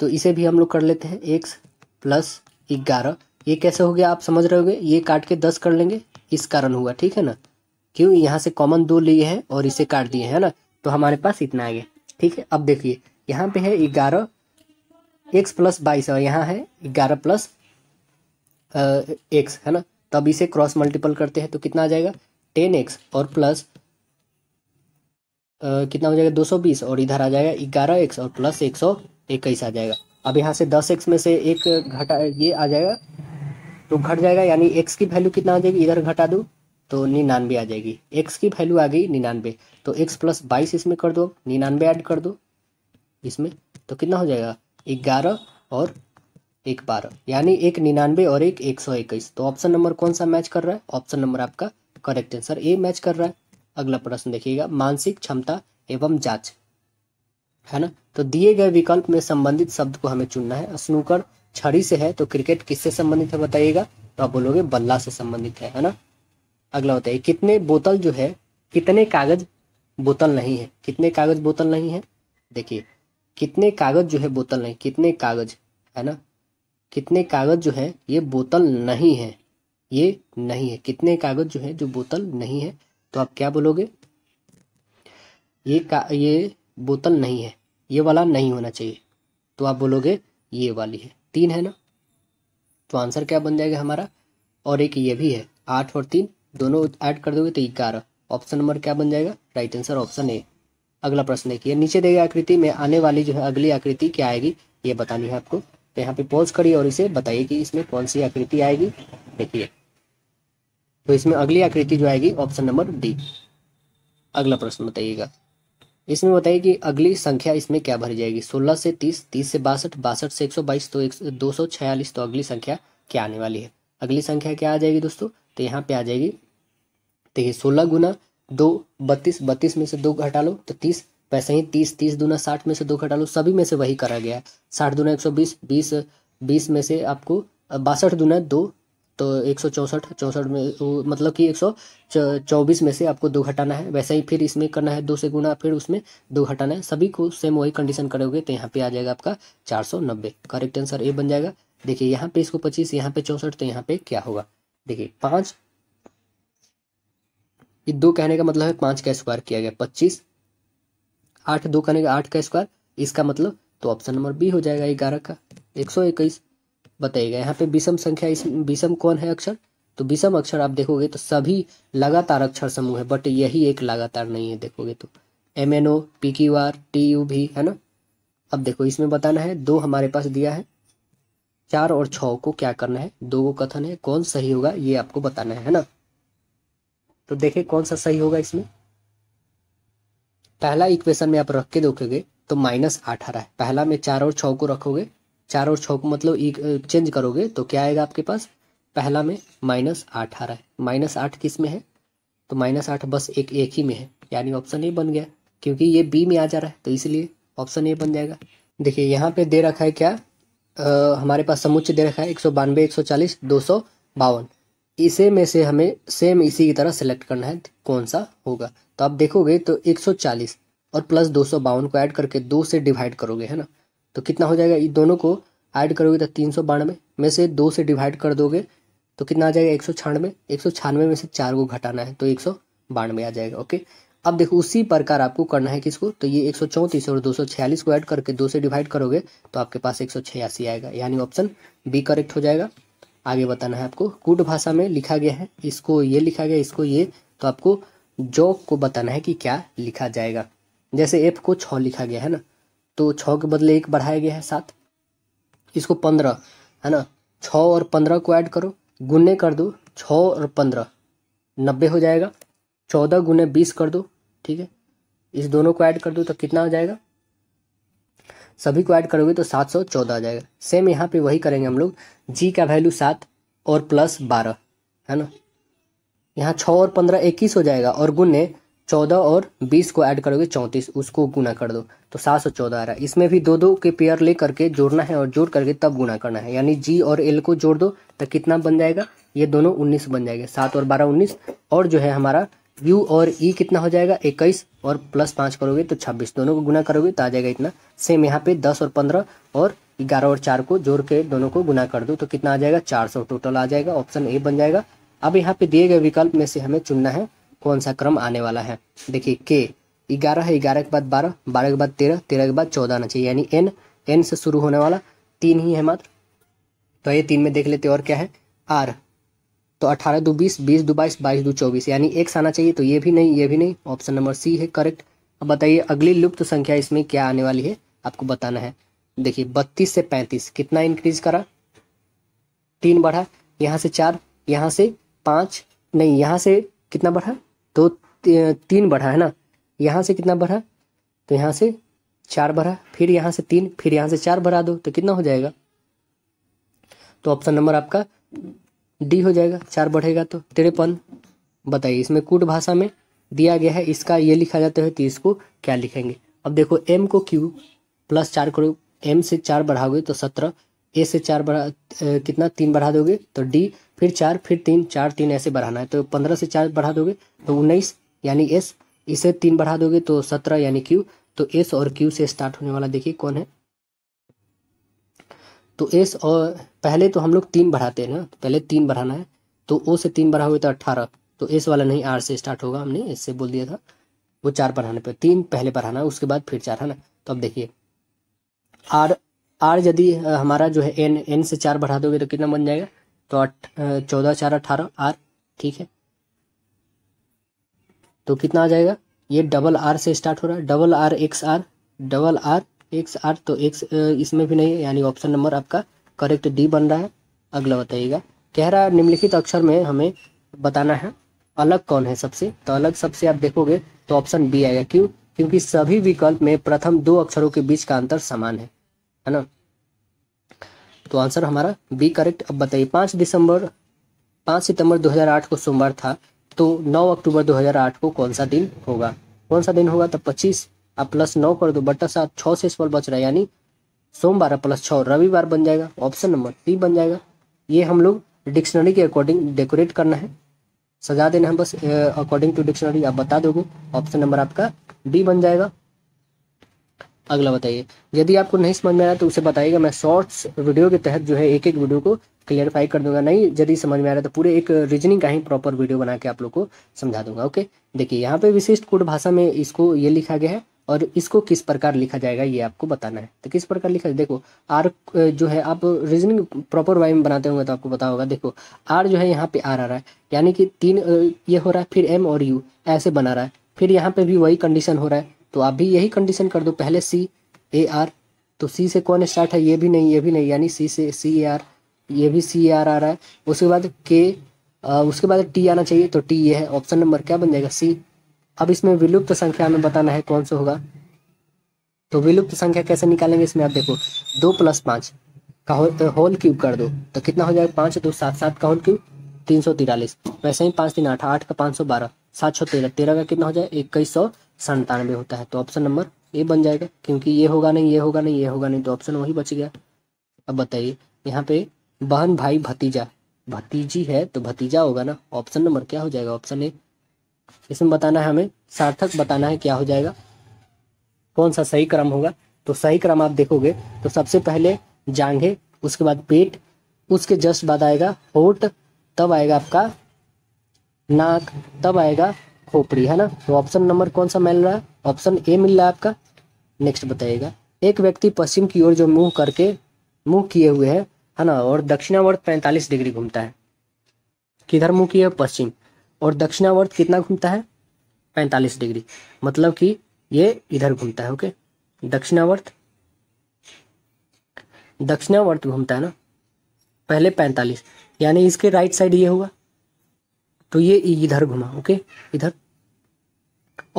तो इसे भी हम लोग कर लेते हैं एक्स प्लस ग्यारह ये कैसे हो गया आप समझ रहे हो ये काट के दस कर लेंगे इस कारण हुआ ठीक है ना क्यों यहाँ से कॉमन दो लिए हैं और इसे काट दिए है ना तो हमारे पास इतना आ गया ठीक है अब देखिए यहाँ पे है ग्यारह एक्स प्लस बाईस और यहाँ है ग्यारह प्लस एक्स है ना तो अब इसे क्रॉस मल्टीपल करते हैं तो कितना आ जाएगा टेन एक्स और प्लस आ, कितना हो जाएगा दो सौ बीस और इधर आ जाएगा ग्यारह एक्स और प्लस एक सौ इक्कीस आ जाएगा अब यहाँ से दस एक्स में से एक घटा ये आ जाएगा तो घट जाएगा यानी एक्स की वैल्यू कितना आ जाएगी इधर घटा दूँ तो निन्यानवे आ जाएगी एक्स की वैल्यू आ गई निन्यानवे तो एक्स प्लस बाईस इसमें कर दो निन्यानवे ऐड कर दो इसमें तो कितना हो जाएगा ग्यारह और एक बारह यानी एक निन्यानवे और एक एक सौ इक्कीस तो ऑप्शन नंबर कौन सा मैच कर रहा है ऑप्शन नंबर आपका करेक्ट आंसर ए मैच कर रहा है अगला प्रश्न देखिएगा मानसिक क्षमता एवं जांच है ना तो दिए गए विकल्प में संबंधित शब्द को हमें चुनना है स्नूकर छड़ी से है तो क्रिकेट किससे संबंधित है बताइएगा तो आप बोलोगे बल्ला से संबंधित है है ना अगला होता है कितने बोतल जो है कितने कागज बोतल नहीं है कितने कागज बोतल नहीं है देखिए कितने कागज जो है बोतल नहीं कितने कागज है ना कितने कागज़ जो है ये बोतल नहीं है ये नहीं है कितने कागज़ जो है जो बोतल नहीं है तो आप क्या बोलोगे ये का ये बोतल नहीं है ये वाला नहीं होना चाहिए तो आप बोलोगे ये वाली है तीन है ना तो आंसर क्या बन जाएगा हमारा और एक ये भी है आठ और तीन दोनों ऐड कर दोगे तो ग्यारह ऑप्शन नंबर क्या बन जाएगा राइट आंसर ऑप्शन ए अगला प्रश्न देखिए नीचे देगा आकृति में आने वाली जो है अगली आकृति क्या आएगी ये बतानी है आपको तो यहाँ पे पॉल्स करिए और इसे बताइए कि इसमें कौन सी आकृति आएगी देखिए तो इसमें अगली आकृति जो आएगी ऑप्शन नंबर डी अगला प्रश्न बताइएगा इसमें बताइए कि अगली संख्या इसमें क्या भरी जाएगी 16 से 30, 30 से बासठ बासठ से 122, तो एक दो तो अगली संख्या क्या आने वाली है अगली संख्या क्या आ जाएगी दोस्तों तो यहाँ पे आ जाएगी देखिए 16 गुना दो बत्तीस बत्तीस में से दो घटा लो तो तीस वैसे ही तीस तीस दूना साठ में से दो घटा लो सभी में से वही करा गया है साठ दूना एक सौ बीस बीस बीस में से आपको बासठ दूना दो तो एक सौ चौंसठ चौंसठ में मतलब कि एक सौ चौबीस में से आपको दो घटाना है वैसे ही फिर इसमें करना है दो से गुना फिर उसमें दो घटाना है सभी को सेम वही कंडीशन करोगे तो यहाँ पे आ जाएगा आपका चार सौ नब्बे करेक्ट आंसर ए बन जाएगा देखिए यहाँ पे इसको पच्चीस यहाँ पे चौंसठ तो यहाँ पे क्या होगा देखिए पाँच ये दो कहने का मतलब है पाँच का स्क्वायर किया गया पच्चीस आठ दो का आठ का स्क्वायर इसका मतलब तो ऑप्शन नंबर बी हो जाएगा ग्यारह का एक सौ इक्कीस बताइएगा यहाँ पे विषम संख्या इस विषम कौन है अक्षर तो विषम अक्षर आप देखोगे तो सभी लगातार अक्षर समूह है बट यही एक लगातार नहीं है देखोगे तो M N O P Q R T U भी है ना अब देखो इसमें बताना है दो हमारे पास दिया है चार और छ को क्या करना है दो को कथन है कौन सही होगा ये आपको बताना है है ना तो देखे कौन सा सही होगा इसमें पहला इक्वेशन में आप रख के देखोगे तो माइनस अठारह है पहला में चार और छः को रखोगे चार और छः को मतलब चेंज करोगे तो क्या आएगा आपके पास पहला में माइनस अठारह है माइनस आठ किस में है तो माइनस आठ बस एक एक ही में है यानी ऑप्शन ए बन गया क्योंकि ये बी में आ जा रहा है तो इसलिए ऑप्शन ए बन जाएगा देखिए यहाँ पे दे रखा है क्या आ, हमारे पास समुच्च दे रखा है एक सौ बानवे एक सौ चालीस दो सौ बावन इसे में से हमें सेम इसी की तरह सेलेक्ट करना है कौन सा होगा तो आप देखोगे तो 140 और प्लस दो को ऐड करके दो से डिवाइड करोगे है ना तो कितना हो जाएगा ये दोनों को ऐड करोगे तो तीन सौ बानवे में से दो से डिवाइड कर दोगे तो कितना आ जाएगा एक सौ छियानवे एक सौ छियानवे में से चार को घटाना है तो एक सौ बानवे आ जाएगा ओके अब देखो उसी प्रकार आपको करना है किसको तो ये एक सौ चौंतीस और दो सौ छियालीस को ऐड करके दो से डिवाइड करोगे तो आपके पास एक सौ छियासी आएगा यानी ऑप्शन बी करेक्ट हो जाएगा आगे बताना है आपको कूट भाषा में लिखा गया है इसको ये लिखा गया इसको ये तो आपको जॉक को बताना है कि क्या लिखा जाएगा जैसे एफ को छ लिखा गया है ना तो छ के बदले एक बढ़ाया गया है सात इसको पंद्रह है ना छ और पंद्रह को ऐड करो गुने कर दो छ और पंद्रह नब्बे हो जाएगा चौदह गुने बीस कर दो ठीक है इस दोनों को ऐड कर दो तो कितना हो जाएगा सभी को ऐड करोगे तो सात सौ चौदह आ जाएगा सेम यहाँ पे वही करेंगे हम लोग जी का वैल्यू सात और प्लस बारह है ना यहाँ छः और पंद्रह इक्कीस हो जाएगा और गुने चौदह और बीस को ऐड करोगे चौंतीस उसको गुना कर दो तो सात सौ चौदह आ रहा है इसमें भी दो दो के पेयर ले करके जोड़ना है और जोड़ करके तब गुना करना है यानी जी और एल को जोड़ दो तो कितना बन जाएगा ये दोनों उन्नीस बन जाएगा सात और बारह उन्नीस और जो है हमारा यू और ई e कितना हो जाएगा इक्कीस और प्लस पाँच करोगे तो छब्बीस दोनों को गुना करोगे तो आ जाएगा इतना सेम यहाँ पे दस और पंद्रह और ग्यारह और चार को जोड़ के दोनों को गुना कर दो तो कितना आ जाएगा चार सौ टोटल आ जाएगा ऑप्शन ए बन जाएगा अब यहाँ पे दिए गए विकल्प में से हमें चुनना है कौन सा क्रम आने वाला है देखिए के ग्यारह है ग्यारह के बाद बारह बारह के बाद तेरह तेरह के बाद चौदह आना चाहिए यानी एन एन से शुरू होने वाला तीन ही है मात्र तो ये तीन में देख लेते और क्या है आर तो अठारह दो बीस बीस दो बाईस बाईस दो चौबीस यानी एक आना चाहिए तो ये भी नहीं ये भी नहीं ऑप्शन नंबर सी है करेक्ट अब बताइए अगली लुप्त संख्या इसमें क्या आने वाली है आपको बताना है देखिए बत्तीस से पैंतीस कितना इंक्रीज करा तीन बढ़ा यहाँ से चार यहाँ से पाँच नहीं यहाँ से कितना बढ़ा तो तीन बढ़ा है ना यहाँ से कितना बढ़ा तो यहाँ से चार बढ़ा फिर यहाँ से तीन फिर यहाँ से चार बढ़ा दो तो कितना हो जाएगा तो ऑप्शन नंबर आपका डी हो जाएगा चार बढ़ेगा तो तिरपन बताइए इसमें कूट भाषा में दिया गया है इसका ये लिखा जाता है तो इसको क्या लिखेंगे अब देखो एम को क्यू प्लस चार करो एम से चार बढ़ाओगे तो सत्रह ए से चार बढ़ा कितना तीन बढ़ा दोगे तो डी फिर चार फिर तीन चार तीन ऐसे बढ़ाना है तो पंद्रह से चार बढ़ा दोगे तो उन्नीस यानी एस इसे तीन बढ़ा दोगे तो सत्रह यानी क्यू तो एस और क्यू से स्टार्ट होने वाला देखिए कौन है तो एस और पहले तो हम लोग तीन बढ़ाते हैं ना तो पहले तीन बढ़ाना है तो ओ से तीन बढ़ा हुए तो अट्ठारह तो एस वाला नहीं आर से स्टार्ट होगा हमने एस से बोल दिया था वो चार बढ़ाने पर तीन पहले बढ़ाना है उसके बाद फिर चार है ना तो अब देखिए आर आर यदि हमारा जो है एन एन से चार बढ़ा दोगे तो कितना बन जाएगा तो आठ चौदह चार अठारह आर ठीक है तो कितना आ जाएगा ये डबल आर से स्टार्ट हो रहा है double R X R double R X आठ तो एक्स इसमें भी नहीं यानी ऑप्शन नंबर आपका करेक्ट डी बन रहा है अगला बताइएगा कह रहा निम्नलिखित अक्षर में हमें बताना है अलग कौन है सबसे तो अलग सबसे आप देखोगे तो ऑप्शन बी आएगा क्यों क्योंकि सभी विकल्प में प्रथम दो अक्षरों के बीच का अंतर समान है है ना तो आंसर हमारा बी करेक्ट अब बताइए पाँच दिसंबर पांच सितंबर 2008 को सोमवार था तो 9 अक्टूबर 2008 को कौन सा दिन होगा कौन सा दिन होगा तो 25 आप प्लस नौ कर दो बट्टा सात छः से सवाल बच रहा है यानी सोमवार प्लस छः रविवार बन जाएगा ऑप्शन नंबर टी बन जाएगा ये हम लोग डिक्शनरी के अकॉर्डिंग डेकोरेट करना है सजा देना है बस अकॉर्डिंग टू डिक्शनरी आप बता दोगे ऑप्शन नंबर आपका डी बन जाएगा अगला बताइए यदि आपको नहीं समझ में आया तो उसे बताइएगा मैं शॉर्ट्स वीडियो के तहत जो है एक एक वीडियो को क्लियरफाई कर दूंगा नहीं यदि समझ में आ रहा तो पूरे एक रीजनिंग का ही प्रॉपर वीडियो बना के आप लोग को समझा दूंगा ओके देखिए यहाँ पे विशिष्ट कोड भाषा में इसको ये लिखा गया है और इसको किस प्रकार लिखा जाएगा ये आपको बताना है तो किस प्रकार लिखा जाए देखो आर जो है आप रीजनिंग प्रॉपर वाई में बनाते होंगे तो आपको पता होगा देखो आर जो है यहाँ पे आर आ रहा है यानी कि तीन ये हो रहा है फिर एम और यू ऐसे बना रहा है फिर यहाँ पे भी वही कंडीशन हो रहा है तो आप भी यही कंडीशन कर दो पहले सी ए आर तो सी से कौन स्टार्ट है ये भी नहीं ये भी नहीं यानी सी से सी ए आर ये भी सी ए आर आ रहा है उसके बाद के उसके बाद टी आना चाहिए तो टी ये है ऑप्शन नंबर क्या बन जाएगा सी अब इसमें विलुप्त संख्या में बताना है कौन सा होगा तो विलुप्त संख्या कैसे निकालेंगे इसमें आप देखो दो प्लस पांच का होल तो होल क्यूब कर दो तो कितना हो जाएगा पांच दो तो सात सात का होल क्यूब तीन सौ तिरालीस वैसे ही पांच तीन आठ आठ का पांच सौ बारह सात सौ तेरह तेरह का कितना हो जाएगा इक्कीस सौ संतानवे होता है तो ऑप्शन नंबर ए बन जाएगा क्योंकि ये होगा नहीं ये होगा नहीं ये होगा नहीं तो ऑप्शन वही बच गया अब बताइए यहाँ पे बहन भाई भतीजा भतीजी है तो भतीजा होगा ना ऑप्शन नंबर क्या हो जाएगा ऑप्शन ए इसमें बताना है हमें सार्थक बताना है क्या हो जाएगा कौन सा सही क्रम होगा तो सही क्रम आप देखोगे तो सबसे पहले जांघे उसके बाद पेट उसके जस्ट बाद आएगा होट तब आएगा आपका नाक तब आएगा खोपड़ी है ना तो ऑप्शन नंबर कौन सा मिल रहा है ऑप्शन ए मिल रहा है आपका नेक्स्ट बताइएगा एक व्यक्ति पश्चिम की ओर जो मुंह करके मुंह किए हुए है है ना और दक्षिणावर्त पैंतालीस डिग्री घूमता है किधर मुंह किए पश्चिम और दक्षिणावर्त कितना घूमता है पैंतालीस डिग्री मतलब कि ये इधर घूमता है ओके दक्षिणावर्त दक्षिणावर्त घूमता है ना पहले पैंतालीस यानी इसके राइट साइड ये हुआ तो ये इधर घुमा ओके इधर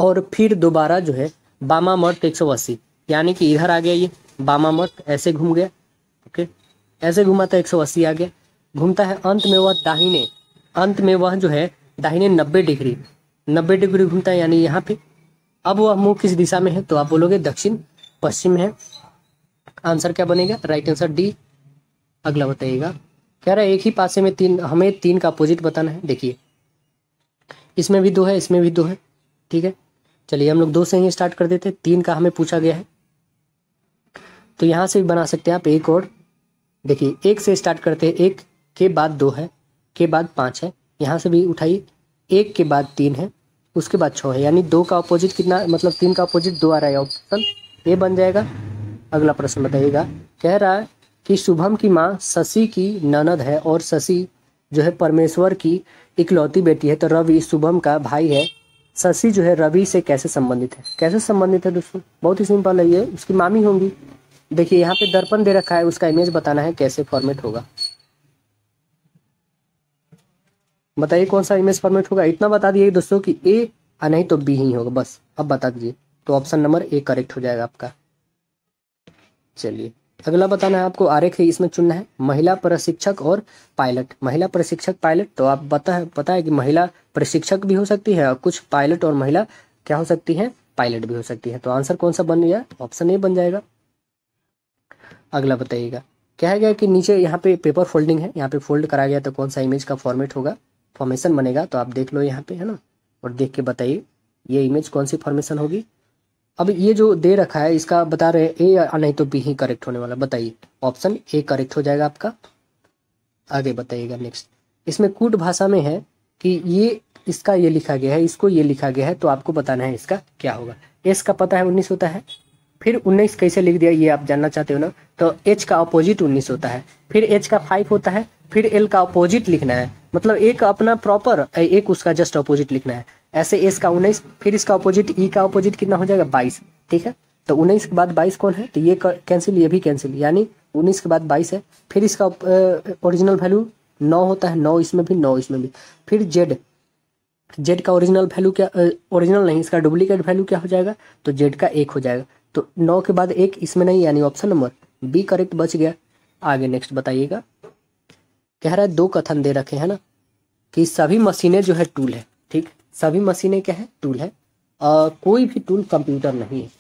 और फिर दोबारा जो है बामामर्त एक सौ अस्सी यानी कि इधर आ गया ये बामामर्त ऐसे घूम गया ओके ऐसे घुमा तो एक सौ अस्सी आ गया घूमता है अंत में वह दाहिने अंत में वह जो है दाहिने नब्बे डिग्री नब्बे डिग्री घूमता है यानी यहाँ पे अब वह मुंह किस दिशा में है तो आप बोलोगे दक्षिण पश्चिम है आंसर क्या बनेगा राइट आंसर डी अगला बताइएगा कह रहा है एक ही पासे में तीन हमें तीन का अपोजिट बताना है देखिए इसमें भी दो है इसमें भी दो है ठीक है चलिए हम लोग दो से ही स्टार्ट कर देते हैं तीन का हमें पूछा गया है तो यहाँ से भी बना सकते हैं आप एक और देखिए एक से स्टार्ट करते हैं एक के बाद दो है के बाद पाँच है यहाँ से भी उठाई एक के बाद तीन है उसके बाद छः है यानी दो का अपोजिट कितना मतलब तीन का अपोजिट दो आ रहा है ऑप्शन ये बन जाएगा अगला प्रश्न बताइएगा कह रहा है कि शुभम की माँ शशि की ननद है और शशि जो है परमेश्वर की इकलौती बेटी है तो रवि शुभम का भाई है शशि जो है रवि से कैसे संबंधित है कैसे संबंधित है दोस्तों बहुत ही सिंपल है ये उसकी मामी होंगी देखिए यहाँ पे दर्पण दे रखा है उसका इमेज बताना है कैसे फॉर्मेट होगा बताइए कौन सा इमेज फॉर्मेट होगा इतना बता दिए दोस्तों कि ए आ नहीं तो बी ही होगा बस अब बता दीजिए तो ऑप्शन नंबर ए करेक्ट हो जाएगा आपका चलिए अगला बताना है आपको आरेख है इसमें चुनना है महिला प्रशिक्षक और पायलट महिला प्रशिक्षक पायलट तो आप बता है पता है कि महिला प्रशिक्षक भी हो सकती है और कुछ पायलट और महिला क्या हो सकती है पायलट भी हो सकती है तो आंसर कौन सा बन गया ऑप्शन ए बन जाएगा अगला बताइएगा क्या है गया कि नीचे यहाँ पे पेपर फोल्डिंग है यहाँ पे फोल्ड कराया गया तो कौन सा इमेज का फॉर्मेट होगा फॉर्मेशन बनेगा तो आप देख लो यहाँ पे है ना और देख के बताइए ये इमेज कौन सी फॉर्मेशन होगी अब ये जो दे रखा है इसका बता रहे ए या नहीं तो बी ही करेक्ट होने वाला बताइए ऑप्शन ए करेक्ट हो जाएगा आपका आगे बताइएगा नेक्स्ट इसमें कूट भाषा में है कि ये इसका ये लिखा गया है इसको ये लिखा गया है तो आपको बताना है इसका क्या होगा एस का पता है उन्नीस होता है फिर उन्नीस कैसे लिख दिया ये आप जानना चाहते हो ना तो एच का अपोजिट उन्नीस होता है फिर एच का फाइव होता है फिर एल का अपोजिट लिखना है मतलब एक अपना प्रॉपर एक उसका जस्ट अपोजिट लिखना है ऐसे एस का उन्नीस फिर इसका अपोजिट ई e का अपोजिट कितना हो जाएगा बाईस ठीक है तो उन्नीस के बाद बाईस कौन है तो ये कैंसिल ये भी कैंसिल यानी उन्नीस के बाद बाईस है फिर इसका ओरिजिनल वैल्यू नौ होता है नौ इसमें भी नौ इसमें भी फिर जेड जेड का ओरिजिनल वैल्यू क्या ओरिजिनल नहीं इसका डुप्लीकेट वैल्यू क्या हो जाएगा तो जेड का एक हो जाएगा तो नौ के बाद एक इसमें नहीं यानी ऑप्शन नंबर बी करेक्ट बच गया आगे नेक्स्ट बताइएगा कह रहा है दो कथन दे रखे हैं ना कि सभी मशीनें जो है टूल है ठीक सभी मशीनें क्या है टूल है आ, कोई भी टूल कंप्यूटर नहीं है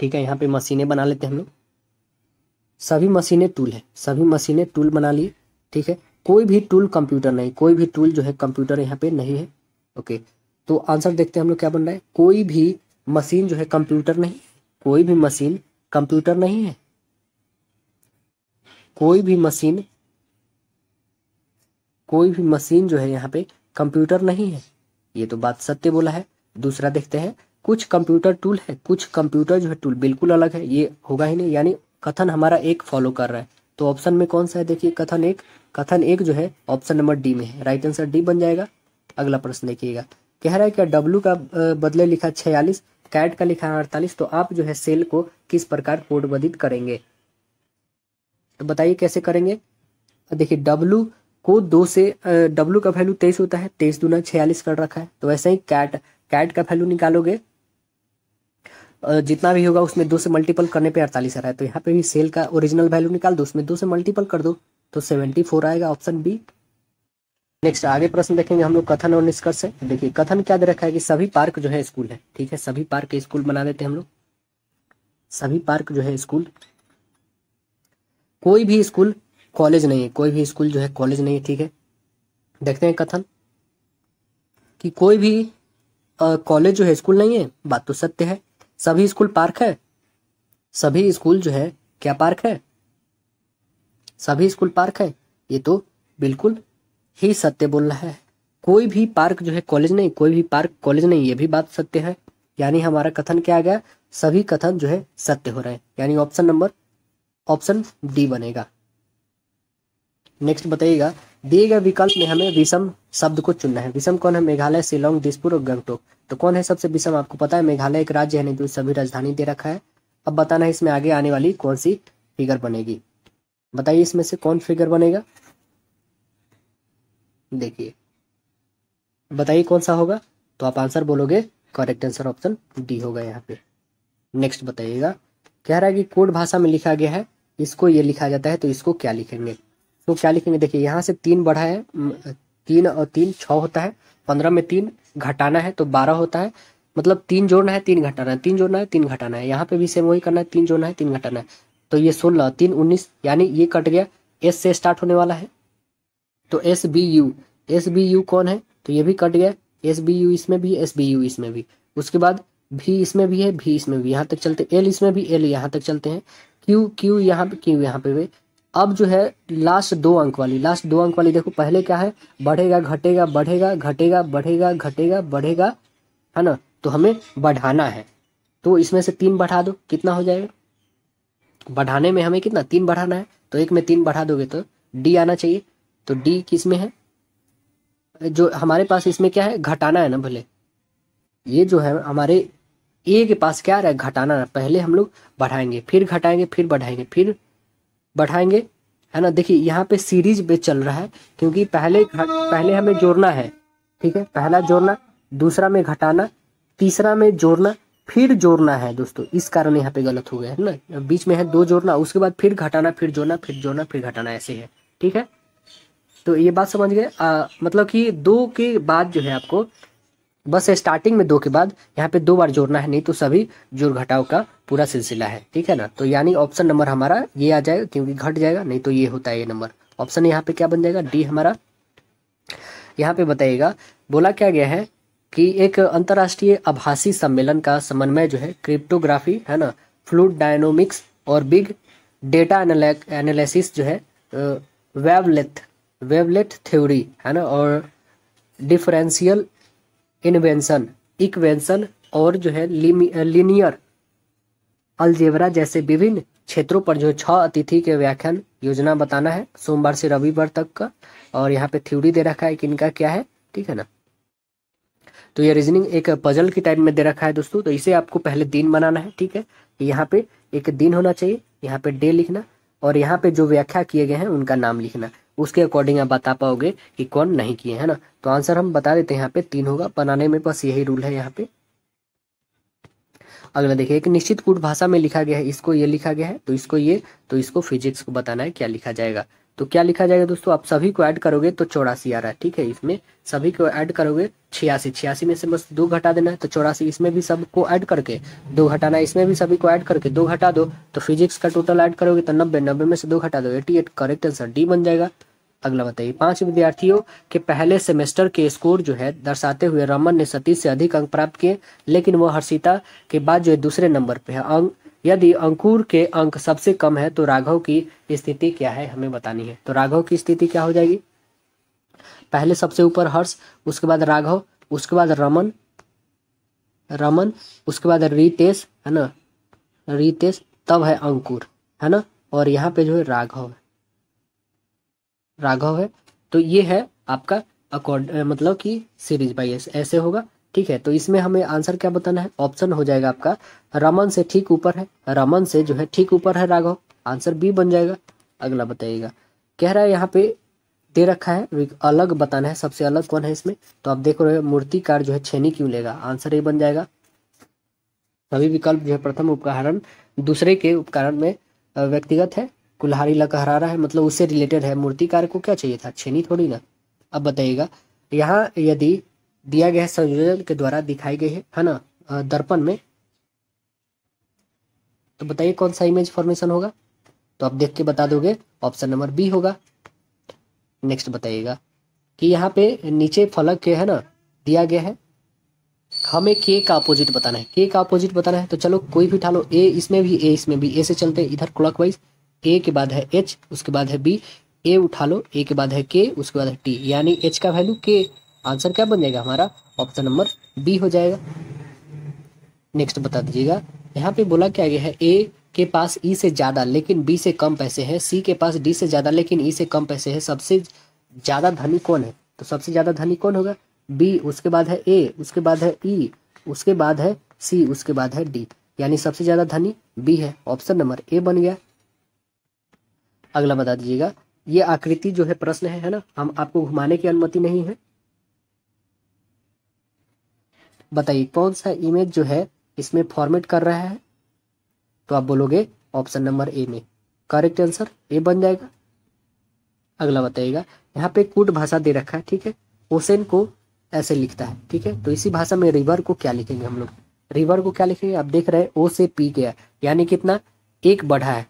ठीक है यहाँ पे मशीनें बना लेते हैं हम लोग सभी मशीनें टूल है सभी मशीनें टूल बना लिए ठीक है कोई भी टूल कंप्यूटर नहीं कोई भी टूल जो है कंप्यूटर यहाँ पे नहीं है ओके तो आंसर देखते हैं हम लोग क्या बन रहा है कोई भी मशीन जो है कंप्यूटर नहीं कोई भी मशीन कंप्यूटर नहीं है कोई भी मशीन कोई भी मशीन जो है यहाँ पे कंप्यूटर नहीं है ये तो बात सत्य बोला है दूसरा देखते हैं कुछ कंप्यूटर टूल है कुछ कंप्यूटर जो है टूल बिल्कुल अलग है ये होगा ही नहीं यानी कथन हमारा एक फॉलो कर रहा है तो ऑप्शन में कौन सा है देखिए कथन एक कथन एक जो है ऑप्शन नंबर डी में है राइट आंसर डी बन जाएगा अगला प्रश्न देखिएगा कह रहा है क्या डब्ल्यू का बदले लिखा छियालीस कैट का लिखा है अड़तालीस तो आप जो है सेल को किस प्रकार कोडबद्ध करेंगे तो बताइए कैसे करेंगे देखिए डब्लू को दो से डब्लू का वैल्यू तेईस होता है तेईस दूना छियालीस कर रखा है तो वैसे ही कैट कैट का वैल्यू निकालोगे जितना भी होगा उसमें दो से मल्टीपल करने पे अड़तालीस आ रहा है तो यहाँ पे भी सेल का ओरिजिनल वैल्यू निकाल दो उसमें दो से मल्टीपल कर दो तो सेवेंटी फोर आएगा ऑप्शन बी नेक्स्ट आगे प्रश्न देखेंगे हम लोग कथन और निष्कर्ष है देखिए कथन क्या दे रखा है कि सभी पार्क जो है स्कूल है ठीक है सभी पार्क स्कूल बना देते हैं हम लोग सभी पार्क जो है स्कूल कोई भी स्कूल कॉलेज नहीं है कोई भी स्कूल जो है कॉलेज नहीं है ठीक है देखते हैं कथन कि कोई भी कॉलेज जो है स्कूल नहीं है बात तो सत्य है सभी स्कूल पार्क है सभी स्कूल जो है क्या पार्क है सभी स्कूल पार्क है ये तो बिल्कुल ही सत्य बोल रहा है कोई भी पार्क जो है कॉलेज नहीं कोई भी पार्क कॉलेज नहीं ये भी बात सत्य है यानी हमारा कथन क्या आ गया सभी कथन जो है सत्य हो रहे हैं यानी ऑप्शन नंबर ऑप्शन डी बनेगा नेक्स्ट बताइएगा दिए गए विकल्प में हमें विषम शब्द को चुनना है विषम कौन है मेघालय शिलोंग दिसपुर और गंगटोक तो कौन है सबसे विषम आपको पता है मेघालय एक राज्य है जो तो सभी राजधानी दे रखा है अब बताना है इसमें आगे आने वाली कौन सी फिगर बनेगी बताइए इसमें से कौन फिगर बनेगा देखिए बताइए कौन सा होगा तो आप आंसर बोलोगे करेक्ट आंसर ऑप्शन डी होगा यहाँ पे नेक्स्ट बताइएगा कह रहा है कि कोड भाषा में लिखा गया है इसको ये लिखा जाता है तो इसको क्या लिखेंगे तो क्या लिखेंगे देखिए यहाँ से तीन बढ़ा है तीन और तीन छः होता है पंद्रह में तीन घटाना है तो बारह होता है मतलब तीन जोड़ना है तीन घटाना है तीन जोड़ना है तीन घटाना है यहाँ पे भी सेम वही करना है तीन जोड़ना है तीन घटाना है तो ये सोलह तीन उन्नीस यानी ये कट गया एस से स्टार्ट होने वाला है तो S B U S B U कौन है तो ये भी कट गया एस बी यू इसमें भी एस बी यू इसमें भी उसके बाद भी इसमें भी है भी इसमें भी यहाँ तक चलते एल इसमें भी एल यहाँ तक चलते हैं क्यू क्यू यहाँ पे क्यू यहाँ पे भी अब जो है लास्ट दो अंक वाली लास्ट दो अंक वाली देखो पहले क्या है बढ़ेगा घटेगा बढ़ेगा घटेगा बढ़ेगा घटेगा बढ़ेगा है ना तो हमें बढ़ाना है तो इसमें से तीन बढ़ा दो कितना हो जाएगा बढ़ाने में हमें कितना तीन बढ़ाना है तो एक में तीन बढ़ा दोगे तो डी आना चाहिए तो डी किस में है जो हमारे पास इसमें क्या है घटाना है ना भले ये जो है हमारे ए के पास क्या रहा है घटाना रहा। पहले हम लोग बढ़ाएंगे फिर घटाएंगे फिर बढ़ाएंगे फिर बढ़ाएंगे है ना देखिए यहाँ पे सीरीज पे चल रहा है क्योंकि पहले पहले हमें जोड़ना है ठीक है पहला जोड़ना दूसरा में घटाना तीसरा में जोड़ना फिर जोड़ना है दोस्तों इस कारण यहाँ पे गलत हो गया है ना बीच में है दो जोड़ना उसके बाद फिर घटाना फिर जोड़ना फिर जोड़ना फिर घटाना ऐसे है ठीक है तो ये बात समझ गए मतलब कि दो के बाद जो है आपको बस स्टार्टिंग में दो के बाद यहाँ पे दो बार जोड़ना है नहीं तो सभी जोड़ घटाव का पूरा सिलसिला है ठीक है ना तो यानी ऑप्शन नंबर हमारा ये आ जाएगा क्योंकि घट जाएगा नहीं तो ये होता है ये नंबर ऑप्शन यहाँ पे क्या बन जाएगा डी हमारा यहाँ पे बताइएगा बोला क्या गया है कि एक अंतर्राष्ट्रीय आभासी सम्मेलन का समन्वय जो है क्रिप्टोग्राफी है ना फ्लूड डायनोमिक्स और बिग डेटा एनालिसिस जो है वेबलेथ वेबलेट थ्योरी है ना और डिफरेंशियल इन्वेंशन इक्वेंशन और जो है लिनियर अलजेबरा जैसे विभिन्न क्षेत्रों पर जो छह अतिथि के व्याख्यान योजना बताना है सोमवार से रविवार तक का और यहाँ पे थ्योरी दे रखा है कि इनका क्या है ठीक है ना तो ये रीजनिंग एक पजल की टाइप में दे रखा है दोस्तों तो इसे आपको पहले दिन बनाना है ठीक है यहाँ पे एक दिन होना चाहिए यहाँ पे डे लिखना और यहाँ पे जो व्याख्या किए गए हैं उनका नाम लिखना उसके अकॉर्डिंग आप बता पाओगे कि कौन नहीं किए है ना तो आंसर हम बता देते हैं यहाँ पे तीन होगा बनाने में बस यही रूल है यहाँ पे अगला देखिए एक निश्चित कूट भाषा में लिखा गया है इसको ये लिखा गया है तो इसको ये तो इसको फिजिक्स को बताना है क्या लिखा जाएगा तो क्या लिखा जाएगा दोस्तों आप सभी को ऐड करोगे तो चौरासी आ रहा है ठीक है इसमें सभी को ऐड करोगे छियासी छियासी में से बस दो घटा देना है तो चौरासी इसमें भी सबको ऐड करके दो घटाना है इसमें भी सभी को ऐड करके दो घटा दो तो फिजिक्स का टोटल ऐड करोगे तो नब्बे नब्बे में से दो घटा दो eighty eight correct answer D बन जाएगा अगला बताइए पांच विद्यार्थियों के पहले सेमेस्टर के स्कोर जो है दर्शाते हुए रमन ने सतीश से अधिक अंक प्राप्त किए लेकिन वह हर्षिता के बाद जो है दूसरे नंबर पे है अंक यदि अंकुर के अंक सबसे कम है तो राघव की स्थिति क्या है हमें बतानी है तो राघव की स्थिति क्या हो जाएगी पहले सबसे ऊपर हर्ष उसके बाद राघव उसके बाद रमन रमन उसके बाद रितेश है ना रितेश तब है अंकुर है ना और यहाँ पे जो है राघव राघव है तो ये है आपका अकॉर्ड मतलब कि सीरीज वाइज ऐसे होगा ठीक है तो इसमें हमें आंसर क्या बताना है ऑप्शन हो जाएगा आपका रमन से ठीक ऊपर है रमन से जो है ठीक ऊपर है राघव आंसर बी बन जाएगा अगला बताइएगा कह रहा है यहाँ पे दे रखा है अलग बताना है सबसे अलग कौन है इसमें तो आप देख रहे हो मूर्तिकार जो है छेनी क्यों लेगा आंसर ये बन जाएगा सभी विकल्प जो है प्रथम उपकरण दूसरे के उपकरण में व्यक्तिगत है कुल्हारी लकहरा रहा है मतलब उससे रिलेटेड है मूर्तिकार को क्या चाहिए था छेनी थोड़ी ना अब बताइएगा यहाँ यदि दिया गया संयोजन के द्वारा दिखाई गई है है ना दर्पण में तो बताइए कौन सा इमेज फॉर्मेशन होगा तो आप देख के बता दोगे ऑप्शन नंबर बी होगा नेक्स्ट बताइएगा कि यहाँ पे नीचे फलक के है ना दिया गया है हमें के का अपोजिट बताना है के का अपोजिट बताना है तो चलो कोई भी उठा लो ए इसमें भी ए इसमें भी ए से चलते इधर क्लॉक वाइज ए के बाद है एच उसके बाद है बी ए उठा लो ए के बाद है के उसके बाद है टी यानी एच का वैल्यू के आंसर क्या बन जाएगा हमारा ऑप्शन नंबर बी हो जाएगा नेक्स्ट बता दीजिएगा यहाँ पे बोला क्या गया है ए के पास ई e से ज़्यादा लेकिन बी से कम पैसे हैं सी के पास डी से ज़्यादा लेकिन ई e से कम पैसे हैं सबसे ज़्यादा धनी कौन है तो सबसे ज़्यादा धनी कौन होगा बी उसके बाद है ए उसके बाद है ई e, उसके बाद है सी उसके बाद है डी यानी सबसे ज़्यादा धनी बी है ऑप्शन नंबर ए बन गया अगला बता दीजिएगा ये आकृति जो है प्रश्न है है ना हम आपको घुमाने की अनुमति नहीं है बताइए कौन सा इमेज जो है इसमें फॉर्मेट कर रहा है तो आप बोलोगे ऑप्शन नंबर ए में करेक्ट आंसर ए बन जाएगा अगला बताइएगा यहाँ पे कूट भाषा दे रखा है ठीक है ओसेन को ऐसे लिखता है ठीक है तो इसी भाषा में रिवर को क्या लिखेंगे हम लोग रिवर को क्या लिखेंगे आप देख रहे हैं ओ से पी गया यानी कितना एक बढ़ा है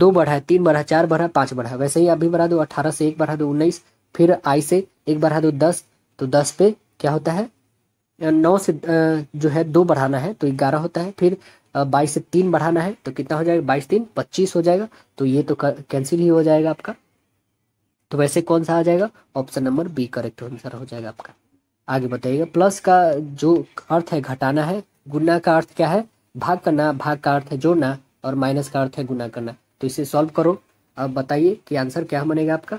दो बढ़ा है तीन बढ़ा चार बढ़ा पाँच बढ़ा वैसे ही अभी बढ़ा दो अठारह से एक बढ़ा दो उन्नीस फिर आई से एक बढ़ा दो दस तो दस पे क्या होता है नौ से जो है दो बढ़ाना है तो ग्यारह होता है फिर बाईस से तीन बढ़ाना है तो कितना हो जाएगा बाईस तीन पच्चीस हो जाएगा तो ये तो कैंसिल ही हो जाएगा आपका तो वैसे कौन सा आ जाएगा option number B correct answer हो जाएगा आपका आगे बताइएगा प्लस का जो अर्थ है घटाना है गुना का अर्थ क्या है भाग करना भाग का अर्थ है जोड़ना और माइनस का अर्थ है गुना करना तो इसे सॉल्व करो अब बताइए कि आंसर क्या बनेगा आपका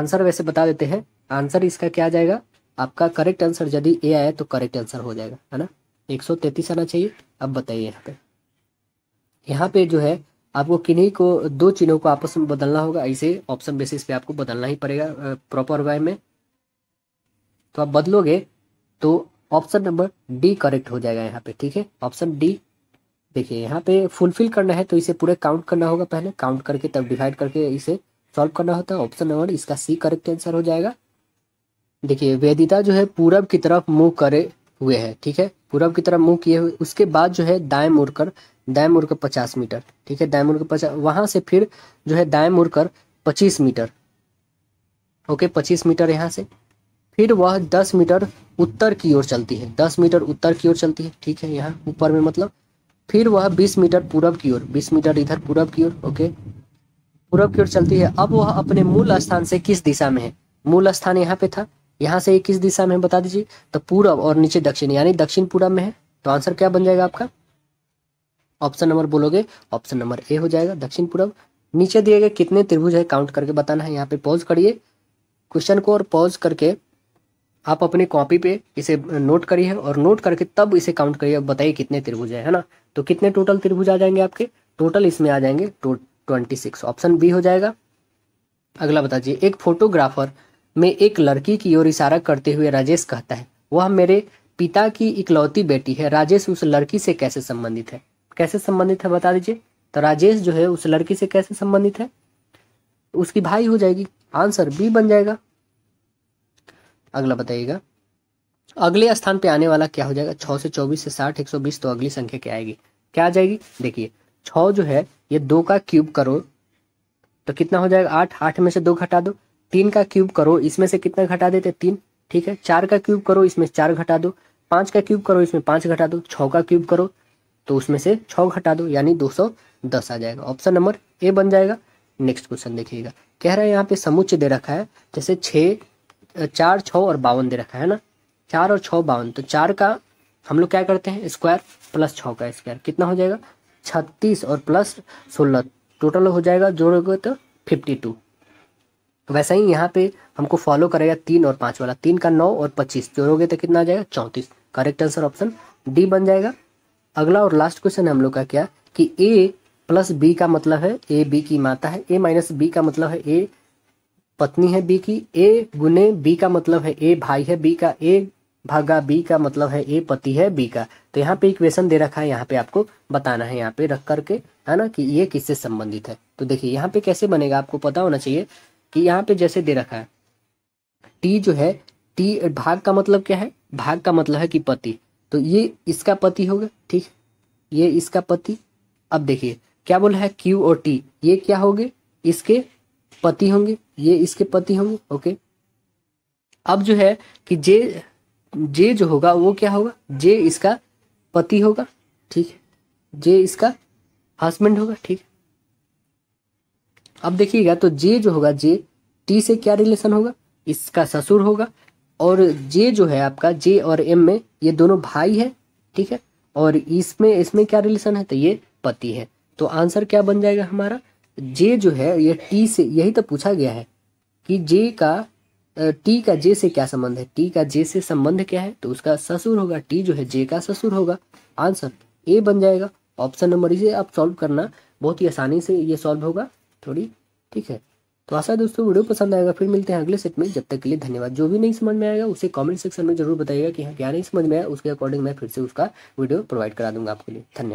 आंसर वैसे बता देते हैं आंसर इसका क्या जाएगा आपका करेक्ट आंसर यदि ए आया तो करेक्ट आंसर हो जाएगा है ना एक सौ तैतीस आना चाहिए अब बताइए यहाँ पे यहाँ पे जो है आपको किन्हीं को दो चिन्हों को आपस में बदलना होगा ऐसे ऑप्शन बेसिस पे आपको बदलना ही पड़ेगा प्रॉपर वे में तो आप बदलोगे तो ऑप्शन नंबर डी करेक्ट हो जाएगा यहाँ पे ठीक है ऑप्शन डी देखिए यहाँ पे फुलफिल करना है तो इसे पूरे काउंट करना होगा पहले काउंट करके तब डिवाइड करके इसे सॉल्व करना होता है ऑप्शन नंबर इसका सी करेक्ट आंसर हो जाएगा देखिए वेदिता जो है पूरब की तरफ मुंह करे हुए है ठीक है पूरब की तरफ मुंह किए हुए उसके बाद जो है दाएं मुड़कर दाएं मुड़कर पचास मीटर ठीक है दाएं मुड़कर पचास वहां से फिर जो है दाएं मुड़कर पच्चीस मीटर ओके पच्चीस मीटर यहाँ से फिर वह दस मीटर उत्तर की ओर चलती है दस मीटर उत्तर की ओर चलती है ठीक है यहाँ ऊपर में मतलब फिर वह 20 मीटर पूरब की ओर 20 मीटर इधर पूरब की ओर ओके पूरब की ओर चलती है अब वह अपने मूल स्थान से किस दिशा में है मूल स्थान यहाँ पे था यहाँ से ये किस दिशा में है बता दीजिए तो पूरब और नीचे दक्षिण यानी दक्षिण पूरब में है तो आंसर क्या बन जाएगा आपका ऑप्शन नंबर बोलोगे ऑप्शन नंबर ए हो जाएगा दक्षिण पूरब नीचे दिए गए कितने त्रिभुज है काउंट करके बताना है यहाँ पे पॉज करिए क्वेश्चन को और पॉज करके आप अपनी कॉपी पे इसे नोट करिए और नोट करके तब इसे काउंट करिए बताइए कितने त्रिभुज है ना तो कितने टोटल त्रिभुज आ जाएंगे आपके टोटल इसमें आ जाएंगे ट्वेंटी सिक्स ऑप्शन बी हो जाएगा अगला बता दिए एक फोटोग्राफर में एक लड़की की ओर इशारा करते हुए राजेश कहता है वह मेरे पिता की इकलौती बेटी है राजेश उस लड़की से कैसे संबंधित है कैसे संबंधित है बता दीजिए तो राजेश जो है उस लड़की से कैसे संबंधित है उसकी भाई हो जाएगी आंसर बी बन जाएगा अगला बताइएगा अगले स्थान पे आने वाला क्या हो जाएगा छ से चौबीस से साठ एक सौ बीस तो अगली संख्या क्या आएगी क्या आ जाएगी देखिए छ जो है ये दो का क्यूब करो तो कितना हो जाएगा आठ आठ में से दो घटा दो तीन का क्यूब करो इसमें से कितना घटा देते तीन ठीक है चार का क्यूब करो इसमें चार घटा दो पांच का क्यूब करो इसमें पांच घटा दो छ का क्यूब करो तो उसमें से छ घटा दो यानी दो सौ दस आ जाएगा ऑप्शन नंबर ए बन जाएगा नेक्स्ट क्वेश्चन देखिएगा कह रहा है यहाँ पे समुच्च दे रखा है जैसे छह चार छः और बावन दे रखा है ना चार और छः बावन तो चार का हम लोग क्या करते हैं स्क्वायर प्लस छः का स्क्वायर कितना हो जाएगा छत्तीस और प्लस सोलह टोटल हो जाएगा जोड़ोगे तो फिफ्टी टू तो वैसे ही यहाँ पे हमको फॉलो करेगा तीन और पाँच वाला तीन का नौ और पच्चीस जोड़ोगे तो कितना आ जाएगा चौंतीस करेक्ट आंसर ऑप्शन डी बन जाएगा अगला और लास्ट क्वेश्चन है हम लोग का क्या कि ए प्लस बी का मतलब है ए बी की माता है ए माइनस बी का मतलब है ए पत्नी है बी की ए गुने बी का मतलब है ए भाई है बी का ए भागा बी का मतलब है ए पति है बी का तो यहाँ पे इक्वेशन दे रखा है यहाँ पे आपको बताना है यहाँ पे रख करके है ना कि ये किससे संबंधित है तो देखिए यहाँ पे कैसे बनेगा आपको पता होना चाहिए कि यहाँ पे जैसे दे रखा है टी जो है टी भाग का मतलब क्या है भाग का मतलब है कि पति तो ये इसका पति होगा ठीक ये इसका पति अब देखिए क्या बोला है क्यू और टी ये क्या होगे इसके पति होंगे ये इसके पति होंगे ओके अब जो है कि जे जे जो होगा वो क्या होगा जे इसका पति होगा ठीक है जे इसका हस्बैंड होगा ठीक है अब देखिएगा तो जे जो होगा जे टी से क्या रिलेशन होगा इसका ससुर होगा और जे जो है आपका जे और एम में ये दोनों भाई है ठीक है और इसमें इसमें क्या रिलेशन है तो ये पति है तो आंसर क्या बन जाएगा हमारा जे जो है ये टी से यही तो पूछा गया है कि जे का टी का जे से क्या संबंध है टी का जे से संबंध क्या है तो उसका ससुर होगा टी जो है जे का ससुर होगा आंसर ए बन जाएगा ऑप्शन नंबर इसे आप सॉल्व करना बहुत ही आसानी से ये सॉल्व होगा थोड़ी ठीक है तो आशा दोस्तों वीडियो पसंद आएगा फिर मिलते हैं अगले सेट में जब तक के लिए धन्यवाद जो भी नहीं समझ में आएगा उसे कमेंट सेक्शन में जरूर बताइएगा कि हाँ क्या नहीं समझ में आया उसके अकॉर्डिंग मैं फिर से उसका वीडियो प्रोवाइड करा दूंगा आपके लिए धन्यवाद